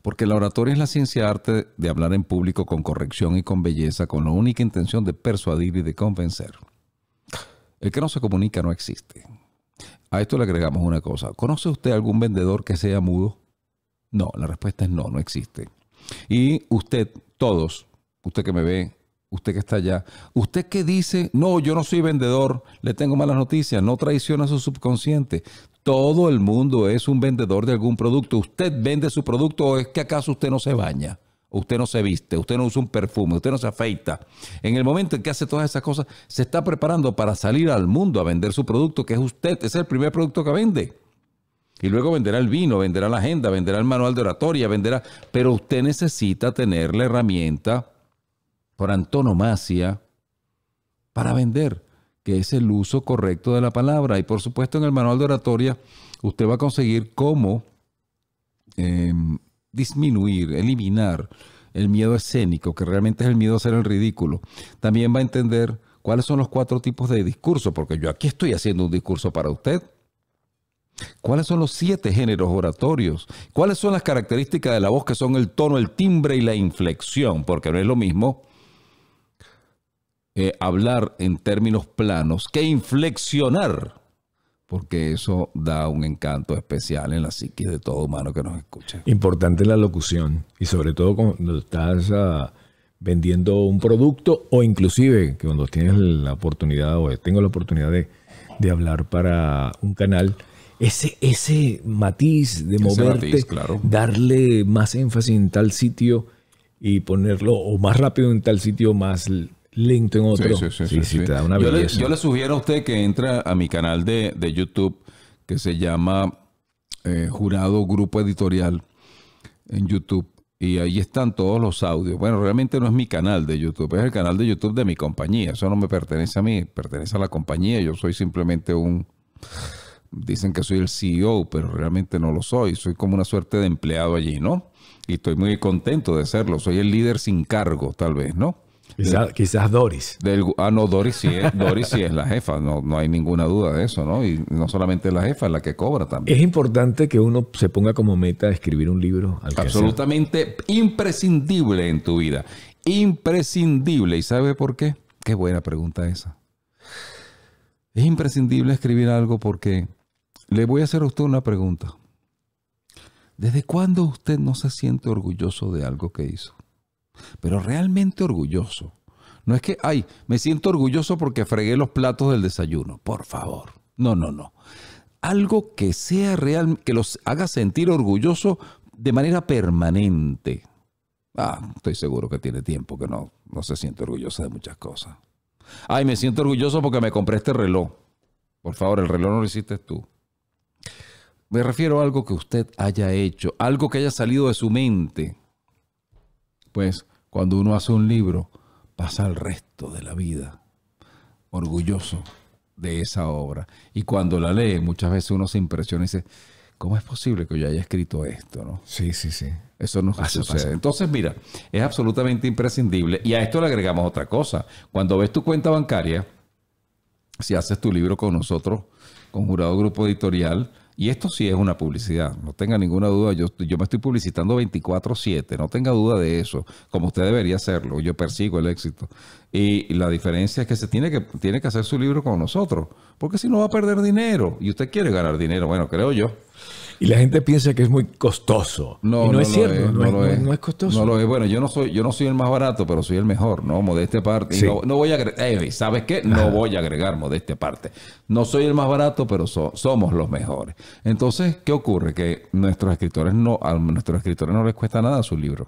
B: Porque la oratoria es la ciencia arte de hablar en público con corrección y con belleza, con la única intención de persuadir y de convencer. El que no se comunica no existe. A esto le agregamos una cosa. ¿Conoce usted algún vendedor que sea mudo? No, la respuesta es no, no existe. Y usted, todos, usted que me ve, usted que está allá, usted que dice, no, yo no soy vendedor, le tengo malas noticias, no traiciona su subconsciente. Todo el mundo es un vendedor de algún producto. ¿Usted vende su producto o es que acaso usted no se baña? usted no se viste, usted no usa un perfume, usted no se afeita. En el momento en que hace todas esas cosas, se está preparando para salir al mundo a vender su producto, que es usted, es el primer producto que vende. Y luego venderá el vino, venderá la agenda, venderá el manual de oratoria, venderá... Pero usted necesita tener la herramienta por antonomasia para vender, que es el uso correcto de la palabra. Y por supuesto en el manual de oratoria usted va a conseguir cómo... Em, disminuir, eliminar el miedo escénico, que realmente es el miedo a ser el ridículo, también va a entender cuáles son los cuatro tipos de discurso, porque yo aquí estoy haciendo un discurso para usted. ¿Cuáles son los siete géneros oratorios? ¿Cuáles son las características de la voz que son el tono, el timbre y la inflexión? Porque no es lo mismo eh, hablar en términos planos que inflexionar porque eso da un encanto especial en la psiquis de todo humano que nos escucha.
A: Importante la locución y sobre todo cuando estás ah, vendiendo un producto o inclusive cuando tienes la oportunidad o tengo la oportunidad de, hablar para un canal. Ese, ese matiz de moverte, darle más énfasis en tal sitio y ponerlo o más rápido en tal sitio, más lento en otro. yo Le,
B: sugiero a usted que entre a mi canal de, YouTube que se llama eh, Jurado Grupo Editorial en YouTube. Y ahí están todos los audios. Bueno, realmente no es mi canal de YouTube, es el canal de YouTube de mi compañía. Eso no me pertenece a mí, pertenece a la compañía. Yo soy simplemente un... Dicen que soy el CEO, pero realmente no lo soy. Soy como una suerte de empleado allí, ¿no? Y estoy muy contento de serlo. Soy el líder sin cargo, tal vez, ¿no? Quizás, Doris. ah, no, Doris sí, es, Doris sí es la jefa, no, no hay ninguna duda de eso, ¿no? Y no solamente la jefa, es la que cobra también. Es
A: importante que uno se ponga como meta escribir un libro.
B: Absolutamente imprescindible en tu vida. Imprescindible. ¿Y sabe por qué? Qué buena pregunta esa. Es imprescindible escribir algo porque le voy a hacer a usted una pregunta. ¿Desde cuándo usted no se siente orgulloso de algo que hizo? pero realmente orgulloso. No es que, ay, me siento orgulloso porque fregué los platos del desayuno. Por favor. No, no, no. Algo que sea real, que los haga sentir orgulloso de manera permanente. Ah, estoy seguro que tiene tiempo que no, no se siente orgulloso de muchas cosas. Ay, me siento orgulloso porque me compré este reloj. Por favor, el reloj no lo hiciste tú. Me refiero a algo que usted haya hecho, algo que haya salido de su mente, pues cuando uno hace un libro, pasa el resto de la vida orgulloso de esa obra. Y cuando la lee, muchas veces uno se impresiona y dice, ¿cómo es posible que yo haya escrito esto? ¿no? Sí, sí, sí. Eso no sucede. Entonces, mira, es absolutamente imprescindible. Y a esto le agregamos otra cosa. Cuando ves tu cuenta bancaria, si haces tu libro con nosotros, con Jurado Grupo Editorial, y esto sí es una publicidad, no tenga ninguna duda, yo, yo me estoy publicitando 24/7, no tenga duda de eso, como usted debería hacerlo, yo persigo el éxito. Y la diferencia es que se tiene que, tiene que hacer su libro con nosotros, porque si no va a perder dinero y usted quiere ganar dinero, bueno, creo yo. Y la gente piensa que es muy costoso. No, y no, es cierto, no, es, costoso. Bueno, yo no soy, yo no soy el más barato, pero soy el mejor, ¿no? Modeste parte. No, voy a agregar, ¿sabes qué? No voy a agregar modeste parte. No soy el más barato, pero somos los mejores. Entonces, ¿qué ocurre? Que nuestros escritores no, a nuestros escritores no les cuesta nada su libro.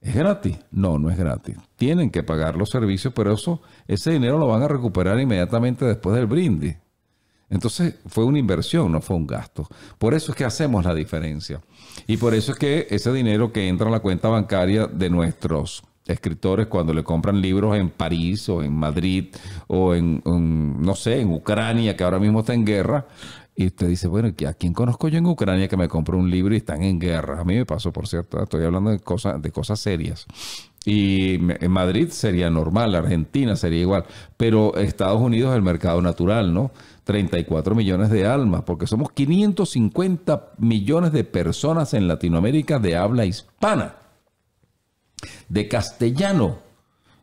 B: ¿Es gratis? No, no es gratis. Tienen que pagar los servicios, pero eso, ese dinero lo van a recuperar inmediatamente después del brindis. Entonces fue una inversión, no fue un gasto. Por eso es que hacemos la diferencia. Y por eso es que ese dinero que entra en la cuenta bancaria de nuestros escritores cuando le compran libros en París o en Madrid o en, no sé, en Ucrania, que ahora mismo está en guerra, y usted dice, bueno, ¿a quién conozco yo en Ucrania que me compró un libro y están en guerra? A mí me pasó, por cierto, estoy hablando de cosas, de cosas serias. Y en Madrid sería normal, Argentina sería igual, pero Estados Unidos es el mercado natural, ¿no? 34 millones de almas, porque somos 550 millones de personas en Latinoamérica de habla hispana, de castellano.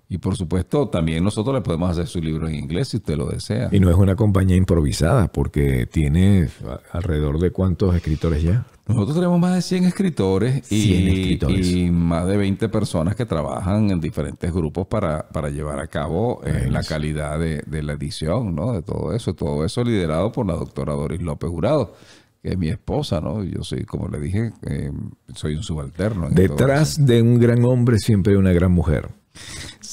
B: Y por supuesto, también nosotros le podemos hacer su libro en inglés si usted lo desea. Y no es una
A: compañía improvisada, porque tiene alrededor de cuántos escritores ya.
B: Nosotros tenemos más de 100 escritores, y, más de 20 personas que trabajan en diferentes grupos para, llevar a cabo eh, la calidad de, la edición, ¿no? De todo eso, todo eso liderado por la doctora Doris López Jurado, que es mi esposa, ¿no? Yo soy, como le dije, eh, soy un subalterno. Detrás
A: de un gran hombre siempre hay una gran mujer.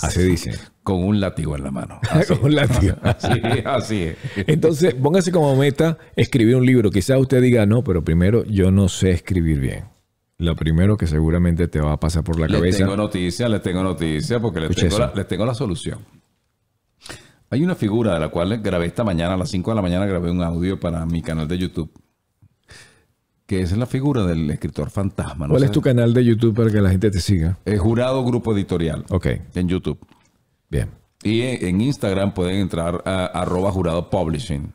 A: Así dice
B: con un látigo en la mano. con un látigo. así, es.
A: Entonces, póngase como meta escribir un libro. Quizás usted diga, no, pero primero yo no sé escribir bien. Lo primero que seguramente te va a pasar por la cabeza. Les tengo
B: noticias les tengo noticias porque les tengo, la, solución. Hay una figura de la cual grabé esta mañana, a las 5 de la mañana grabé un audio para mi canal de YouTube, que es la figura del escritor fantasma. ¿Cuál es tu
A: canal de YouTube para que la gente te siga?
B: El jurado Grupo Editorial. Ok. En YouTube. Bien. Y en Instagram pueden entrar a arroba jurado publishing.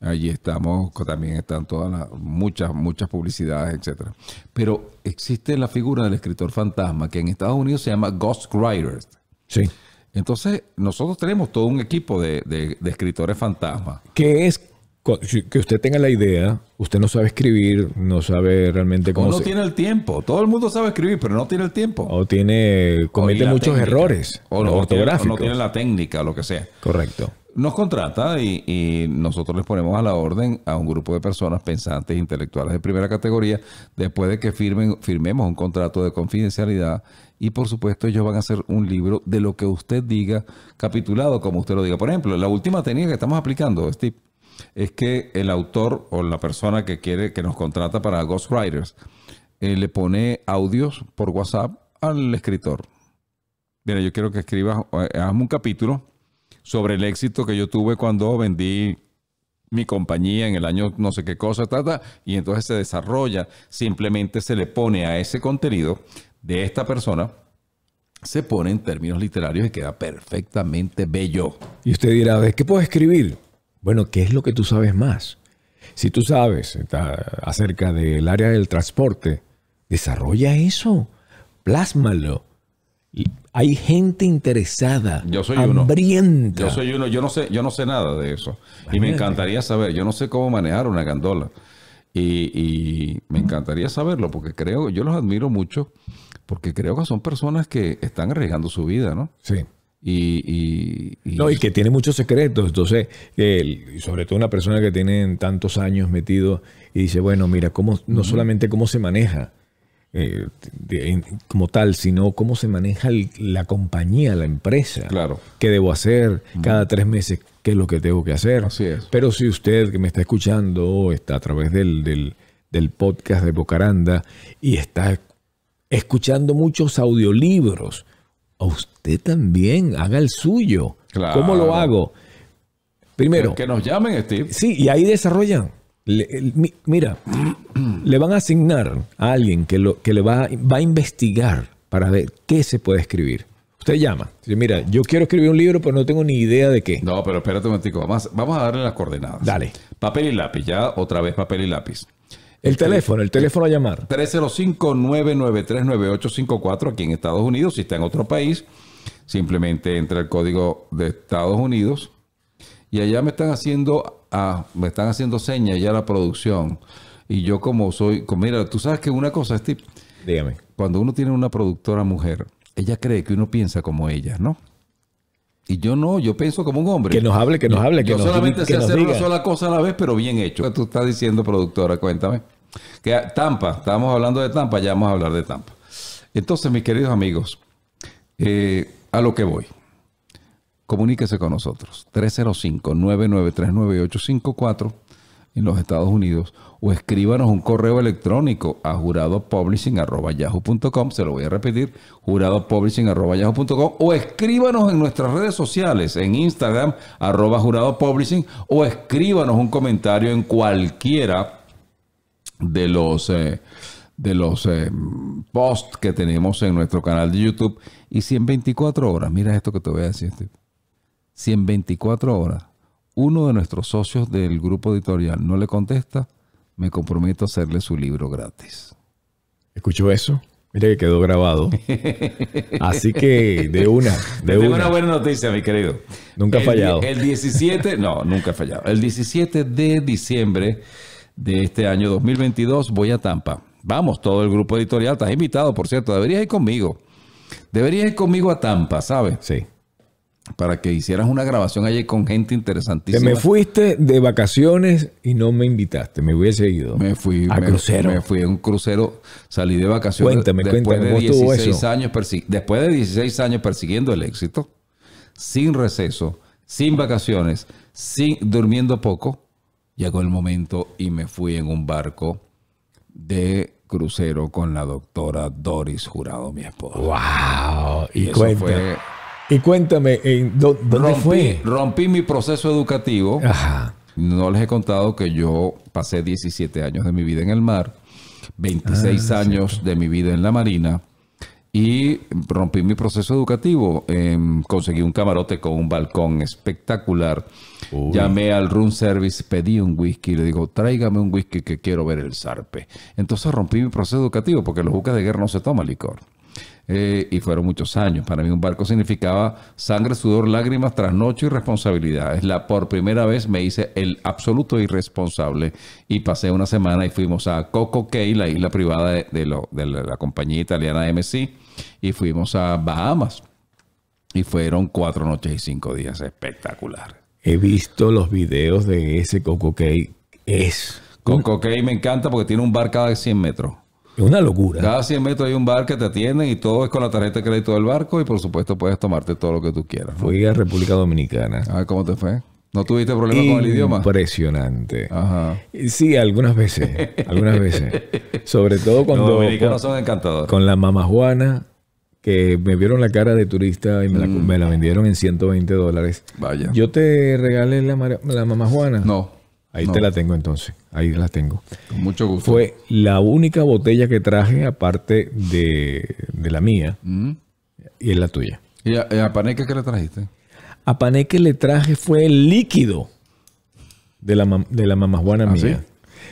B: Allí estamos, también están todas las, muchas, muchas publicidades, etcétera. Pero existe la figura del escritor fantasma que en Estados Unidos se llama ghost writers. Sí. Entonces, nosotros tenemos todo un equipo de, escritores fantasma.
A: Que es que usted tenga la idea, usted no sabe escribir, no sabe realmente cómo. O no tiene
B: el tiempo. Todo el mundo sabe escribir, pero no tiene el tiempo.
A: O tiene comete muchos errores o no, ortográficos. o no tiene
B: la técnica, lo que sea. Correcto. Nos contrata y, nosotros les ponemos a la orden a un grupo de personas pensantes, intelectuales de primera categoría, después de que firmen, firmemos un contrato de confidencialidad y por supuesto ellos van a hacer un libro de lo que usted diga, capitulado como usted lo diga. Por ejemplo, la última técnica que estamos aplicando, Steve, es que el autor o la persona que quiere que nos contrata para Ghostwriters eh, le pone audios por WhatsApp al escritor. Mira, yo quiero que escribas, eh, un capítulo sobre el éxito que yo tuve cuando vendí mi compañía en el año no sé qué cosa, y entonces se desarrolla. Simplemente se le pone a ese contenido de esta persona, se pone en términos literarios y queda perfectamente bello. Y
A: usted dirá, ¿de qué puedo escribir? Bueno, ¿qué es lo que tú sabes más? Si tú sabes acerca del área del transporte, desarrolla eso, plásmalo. Hay gente interesada, yo soy hambrienta. Yo
B: soy uno, yo no sé, yo no sé nada de eso. Y me encantaría saber, yo no sé cómo manejar una gandola. Y, y, me encantaría saberlo porque creo, yo los admiro mucho porque creo que son personas que están arriesgando su vida, ¿no? Sí. Y, y que tiene
A: muchos secretos. Entonces, él, sobre todo una persona que tiene tantos años metido y dice, bueno, mira, cómo, no solamente cómo se maneja eh, como tal, sino cómo se maneja la compañía, la empresa. Claro. ¿Qué debo hacer cada tres meses? ¿Qué es lo que tengo que hacer? Pero si usted que me está escuchando está a través del, del, del podcast de Bocaranda y está escuchando muchos audiolibros, a usted también, haga el suyo. ¿Cómo lo hago? Primero. Que nos llamen, Steve. Sí, y ahí desarrollan. mira, le van a asignar a alguien que, lo, que le va, va a investigar para ver qué se puede escribir. Usted llama. mira, yo quiero escribir un libro, pero no tengo ni idea de qué.
B: No, pero espérate un momentico. vamos a darle las coordenadas. Dale. Papel y lápiz, ya otra vez papel y lápiz. El teléfono,
A: el teléfono a llamar.
B: 305-993-9854 aquí en Estados Unidos. Si está en otro país, simplemente entra el código de Estados Unidos. Y allá me están haciendo, ah, me están haciendo señas ya la producción. Y yo como soy, mira, tú sabes que una cosa, Steve. Dígame. Cuando uno tiene una productora mujer, ella cree que uno piensa como ella, ¿no? Y yo no, yo pienso como un hombre. Que nos hable, que nos hable, que nos solamente que sé hacer una sola cosa a la vez, pero bien hecho. ¿Qué tú estás diciendo, productora? Cuéntame. Que Tampa, estábamos hablando de Tampa, ya vamos a hablar de Tampa. Entonces, mis queridos amigos, eh, a lo que voy. Comuníquese con nosotros. 305-9939854 en los Estados Unidos o escríbanos un correo electrónico a juradopublishing.yahoo.com, se lo voy a repetir, juradopublishing.yahoo.com o escríbanos en nuestras redes sociales, en Instagram, arroba juradopublishing o escríbanos un comentario en cualquiera de los... Eh, de los eh, posts que tenemos en nuestro canal de YouTube. Y si en horas, mira esto que te voy a decir, 124 Si horas uno de nuestros socios del grupo editorial no le contesta, me comprometo a hacerle su libro gratis. ¿Escuchó eso? Mira que quedó grabado. Así que de una, de una. buena noticia, mi querido. Nunca ha fallado. El 17, no, nunca ha fallado. El 17 de diciembre de este año 2022 voy a Tampa. Vamos, todo el grupo editorial, estás invitado, por cierto, deberías ir conmigo. Deberías ir conmigo a Tampa, ¿sabes? Sí para que hicieras una grabación ayer con gente interesantísima. Te me fuiste de vacaciones y no me invitaste, me hubiese ido. Me fui a me, crucero. Me fui a un crucero, salí de vacaciones. Cuéntame, después cuéntame, de 16 años después de 16 años persiguiendo el éxito, sin receso, sin vacaciones, sin durmiendo poco, llegó el momento y me fui en un barco de crucero con la doctora Doris Jurado, mi esposa. Wow, y, cuéntame.
A: Y cuéntame, en eh, ¿dónde rompí, fue?
B: Rompí mi proceso educativo. No les he contado que yo pasé 17 años de mi vida en el mar, 26 ah, años de mi vida en la marina y rompí mi proceso educativo. Em, conseguí un camarote con un balcón espectacular. Llamé al room service, pedí un whisky, le digo, tráigame un whisky que quiero ver el zarpe. Entonces rompí mi proceso educativo porque los buques de guerra no se toma licor. Eh, y fueron muchos años. Para mí un barco significaba sangre, sudor, lágrimas, trasnocho y responsabilidades. La por primera vez me hice el absoluto irresponsable y pasé una semana y fuimos a Coco Cay, la isla privada de, la, compañía italiana MC y fuimos a Bahamas. Y fueron cuatro noches y cinco días espectacular. He visto los videos de ese Coco Cay. Es Coco Cay me encanta porque tiene un bar cada 100 metros. Es una locura. Cada 100 metros hay un bar que te atienden y todo es con la tarjeta de crédito del barco y por supuesto puedes tomarte todo lo que tú quieras. Fui a República Dominicana. Ah, ¿cómo te fue? ¿No tuviste problemas con el idioma? Impresionante. Ajá.
A: Eh, sí, algunas veces. Algunas veces. Sobre todo cuando. Los dominicanos son encantadores. Con la mamá Juana, que me vieron la cara de turista y me, la, mm. vendieron en 120 dólares. Vaya. ¿Yo te regalé la, la mamá Juana? No. Ahí te la tengo entonces, ahí la tengo. Con mucho gusto. Fue la única botella que traje aparte de, la mía mm. y es la tuya. ¿Y a, Paneque qué le trajiste? A Paneque le traje fue el líquido de la, de la ¿Ah, mía.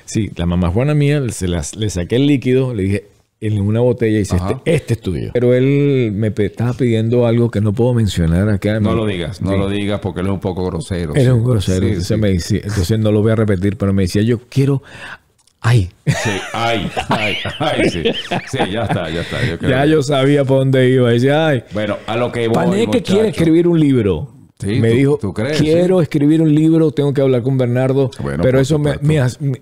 A: ¿sí? la la mamajuana mía le saqué el líquido, le dije, en una botella y dice, este, este, es tuyo. Pero él me estaba pidiendo algo que no puedo mencionar acá. No lo digas, no lo
B: digas porque él es un poco grosero. Era un grosero,
A: entonces, no lo voy a repetir, pero me decía, yo quiero... Ay.
B: Sí, ay, ay, ay, sí. ya está, ya está. Yo ya yo
A: sabía por dónde iba. Decía, ay. Bueno, a lo que voy, quiere escribir un libro. me dijo, quiero escribir un libro, tengo que hablar con Bernardo, pero eso me,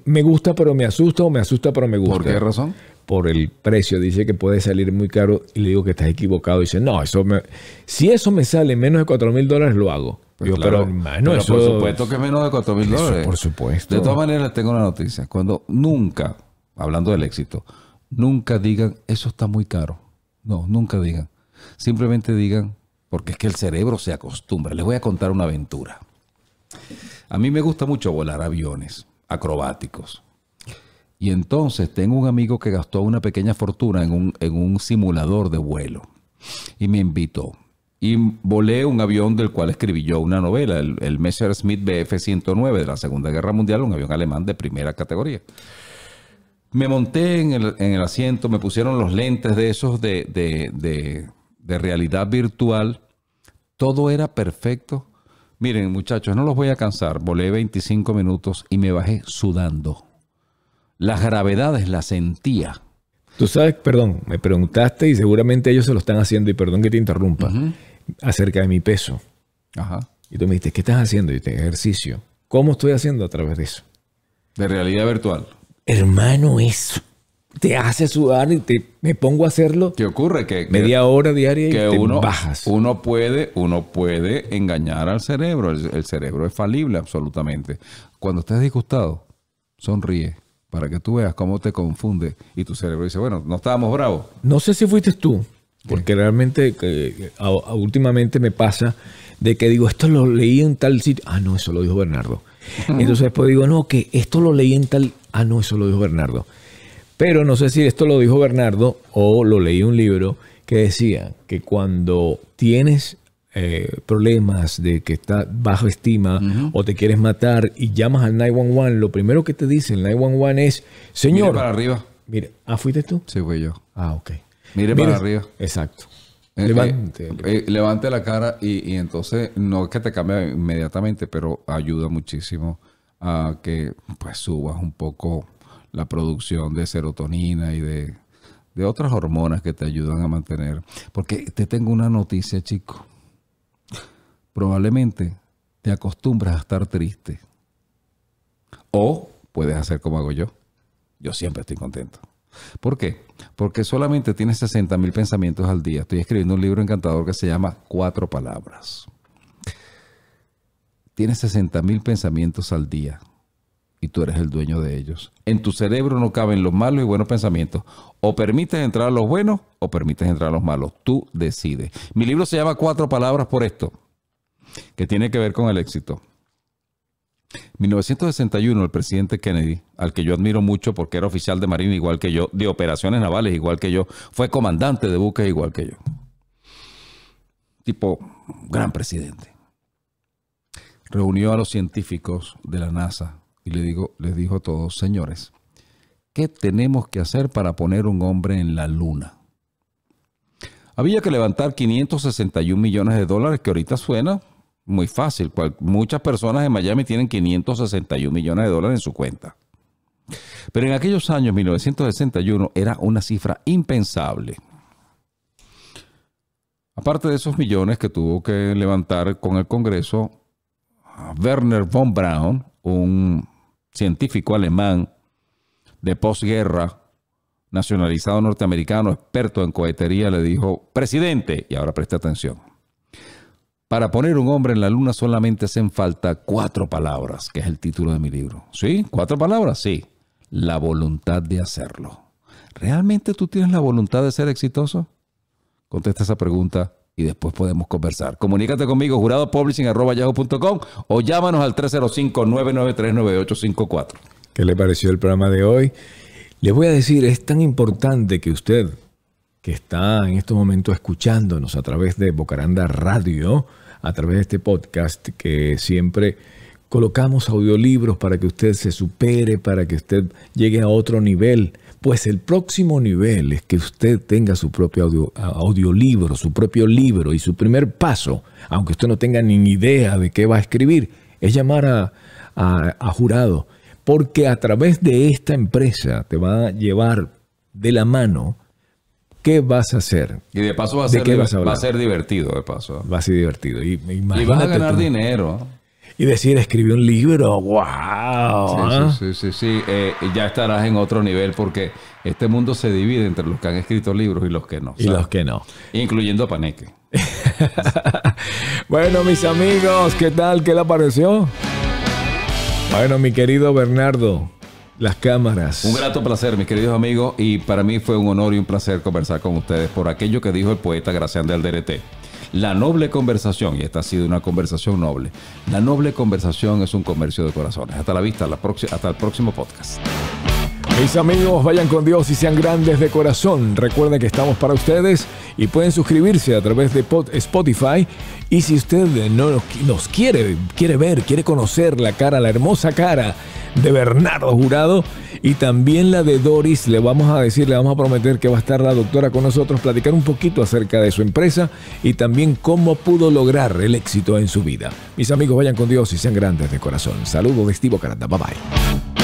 A: me, gusta, pero me asusta o me asusta, pero me gusta. ¿Por qué razón? por el precio, dice que puede salir muy caro y le digo que estás equivocado. Dice, no, eso me, si eso me sale menos de 4 mil dólares, lo hago. Pues pero, por supuesto que menos de 4 mil dólares. Por supuesto. De todas
B: maneras, tengo una noticia. Cuando nunca, hablando del éxito, nunca digan, eso está muy caro. No, nunca digan. Simplemente digan, porque es que el cerebro se acostumbra. Les voy a contar una aventura. A mí me gusta mucho volar aviones acrobáticos. Y entonces tengo un amigo que gastó una pequeña fortuna en un, simulador de vuelo y me invitó. Y volé un avión del cual escribí yo una novela, el, Messerschmitt Bf-109 de la Segunda Guerra Mundial, un avión alemán de primera categoría. Me monté en el, asiento, me pusieron los lentes de esos de, de, de, de realidad virtual. Todo era perfecto. Miren, muchachos, no los voy a cansar. Volé 25 minutos y me bajé sudando las gravedades las sentía. Tú sabes, perdón, me preguntaste y seguramente ellos se lo
A: están haciendo, y perdón que te interrumpa, acerca de mi peso. Ajá. Y tú me dijiste, ¿qué estás haciendo? Y te ejercicio. ¿Cómo estoy haciendo a través de eso?
B: De realidad virtual.
A: Hermano, eso te hace sudar y te, me pongo a hacerlo. ¿Qué ocurre? Que, media
B: hora diaria y que uno, bajas. Uno puede, uno puede engañar al cerebro. El, cerebro es falible absolutamente. Cuando estás disgustado, sonríe para que tú veas cómo te confunde y tu cerebro dice, bueno, no estábamos bravos.
A: No sé si fuiste tú, porque realmente eh, eh, últimamente me pasa de que digo, esto lo leí en tal sitio. Ah, no, eso lo dijo Bernardo. Entonces después digo, no, que esto lo leí en tal... Ah, no, eso lo dijo Bernardo. Pero no sé si esto lo dijo Bernardo o lo leí un libro que decía que cuando tienes eh, problemas, de que está bajo estima o te quieres matar y llamas al 911, lo primero que te dice el 911 es,
B: señor... Mire para arriba. Mire, ah, fuiste tú. Sí, fui yo. Ah, ok. Mire, para arriba. Exacto. Eh, levante. Eh, levante la cara y, entonces no es que te cambie inmediatamente, pero ayuda muchísimo a que pues subas un poco la producción de serotonina y de, de otras hormonas que te ayudan a mantener. Porque te tengo una noticia, chico probablemente te acostumbras a estar triste. O puedes hacer como hago yo. Yo siempre estoy contento. ¿Por qué? Porque solamente tienes 60 mil pensamientos al día. Estoy escribiendo un libro encantador que se llama Cuatro Palabras. Tienes 60 mil pensamientos al día y tú eres el dueño de ellos. En tu cerebro no caben los malos y buenos pensamientos. O permites entrar a los buenos o permites entrar a los malos. Tú decides. Mi libro se llama Cuatro Palabras por esto que tiene que ver con el éxito. 1961, el presidente Kennedy, al que yo admiro mucho porque era oficial de Marina igual que yo, de operaciones navales igual que yo, fue comandante de buques igual que yo. Tipo, gran presidente. Reunió a los científicos de la NASA y le les dijo a todos, señores, ¿qué tenemos que hacer para poner un hombre en la luna? Había que levantar 561 millones de dólares, que ahorita suena muy fácil. muchas personas en Miami tienen 561 millones de dólares en su cuenta. Pero en aquellos años, 1961, era una cifra impensable. Aparte de esos millones que tuvo que levantar con el Congreso, Werner von Braun, un científico alemán de posguerra, nacionalizado norteamericano, experto en cohetería, le dijo, presidente, y ahora preste atención. Para poner un hombre en la luna solamente hacen falta cuatro palabras, que es el título de mi libro. ¿Sí? ¿Cuatro palabras? Sí. La voluntad de hacerlo. ¿Realmente tú tienes la voluntad de ser exitoso? Contesta esa pregunta y después podemos conversar. Comunícate conmigo, juradopublishing.com o llámanos al 305-993-9854.
A: ¿Qué le pareció el programa de hoy? Les voy a decir, es tan importante que usted que está en estos momentos escuchándonos a través de Bocaranda Radio, a través de este podcast que siempre colocamos audiolibros para que usted se supere, para que usted llegue a otro nivel. Pues el próximo nivel es que usted tenga su propio audiolibro, su propio libro y su primer paso, aunque usted no tenga ni idea de qué va a escribir, es llamar a jurado, porque a través de esta empresa te va a llevar de la mano qué vas a hacer.
B: Y de paso va a, ser, va a ser divertido, de paso. Va a ser divertido. Y, vas a ganar dinero.
A: Y decir, escribí un libro, wow.
B: ¿ah? Sí, sí, sí, eh, ya estarás en otro nivel porque este mundo se divide entre los que han escrito libros y los que no. Y los que no. Incluyendo a Paneque.
A: bueno, mis amigos, ¿qué tal? ¿Qué le pareció? Bueno, mi querido Bernardo, las cámaras. Un grato
B: placer, mis queridos amigos, y para mí fue un honor y un placer conversar con ustedes por aquello que dijo el poeta Gracián de Alderete. La noble conversación, y esta ha sido una conversación noble, la noble conversación es un comercio de corazones. Hasta la vista, hasta el próximo podcast.
A: Mis amigos, vayan con Dios y sean grandes de corazón. Recuerden que estamos para ustedes y pueden suscribirse a través de Spotify. Y si usted no nos quiere, quiere ver, quiere conocer la cara, la hermosa cara de Bernardo Jurado y también la de Doris, le vamos a decir, le vamos a prometer que va a estar la doctora con nosotros, platicar un poquito acerca de su empresa y también cómo pudo lograr el éxito en su vida. Mis amigos, vayan con Dios y sean grandes de corazón. Saludos de Estivo Caranda. Bye bye.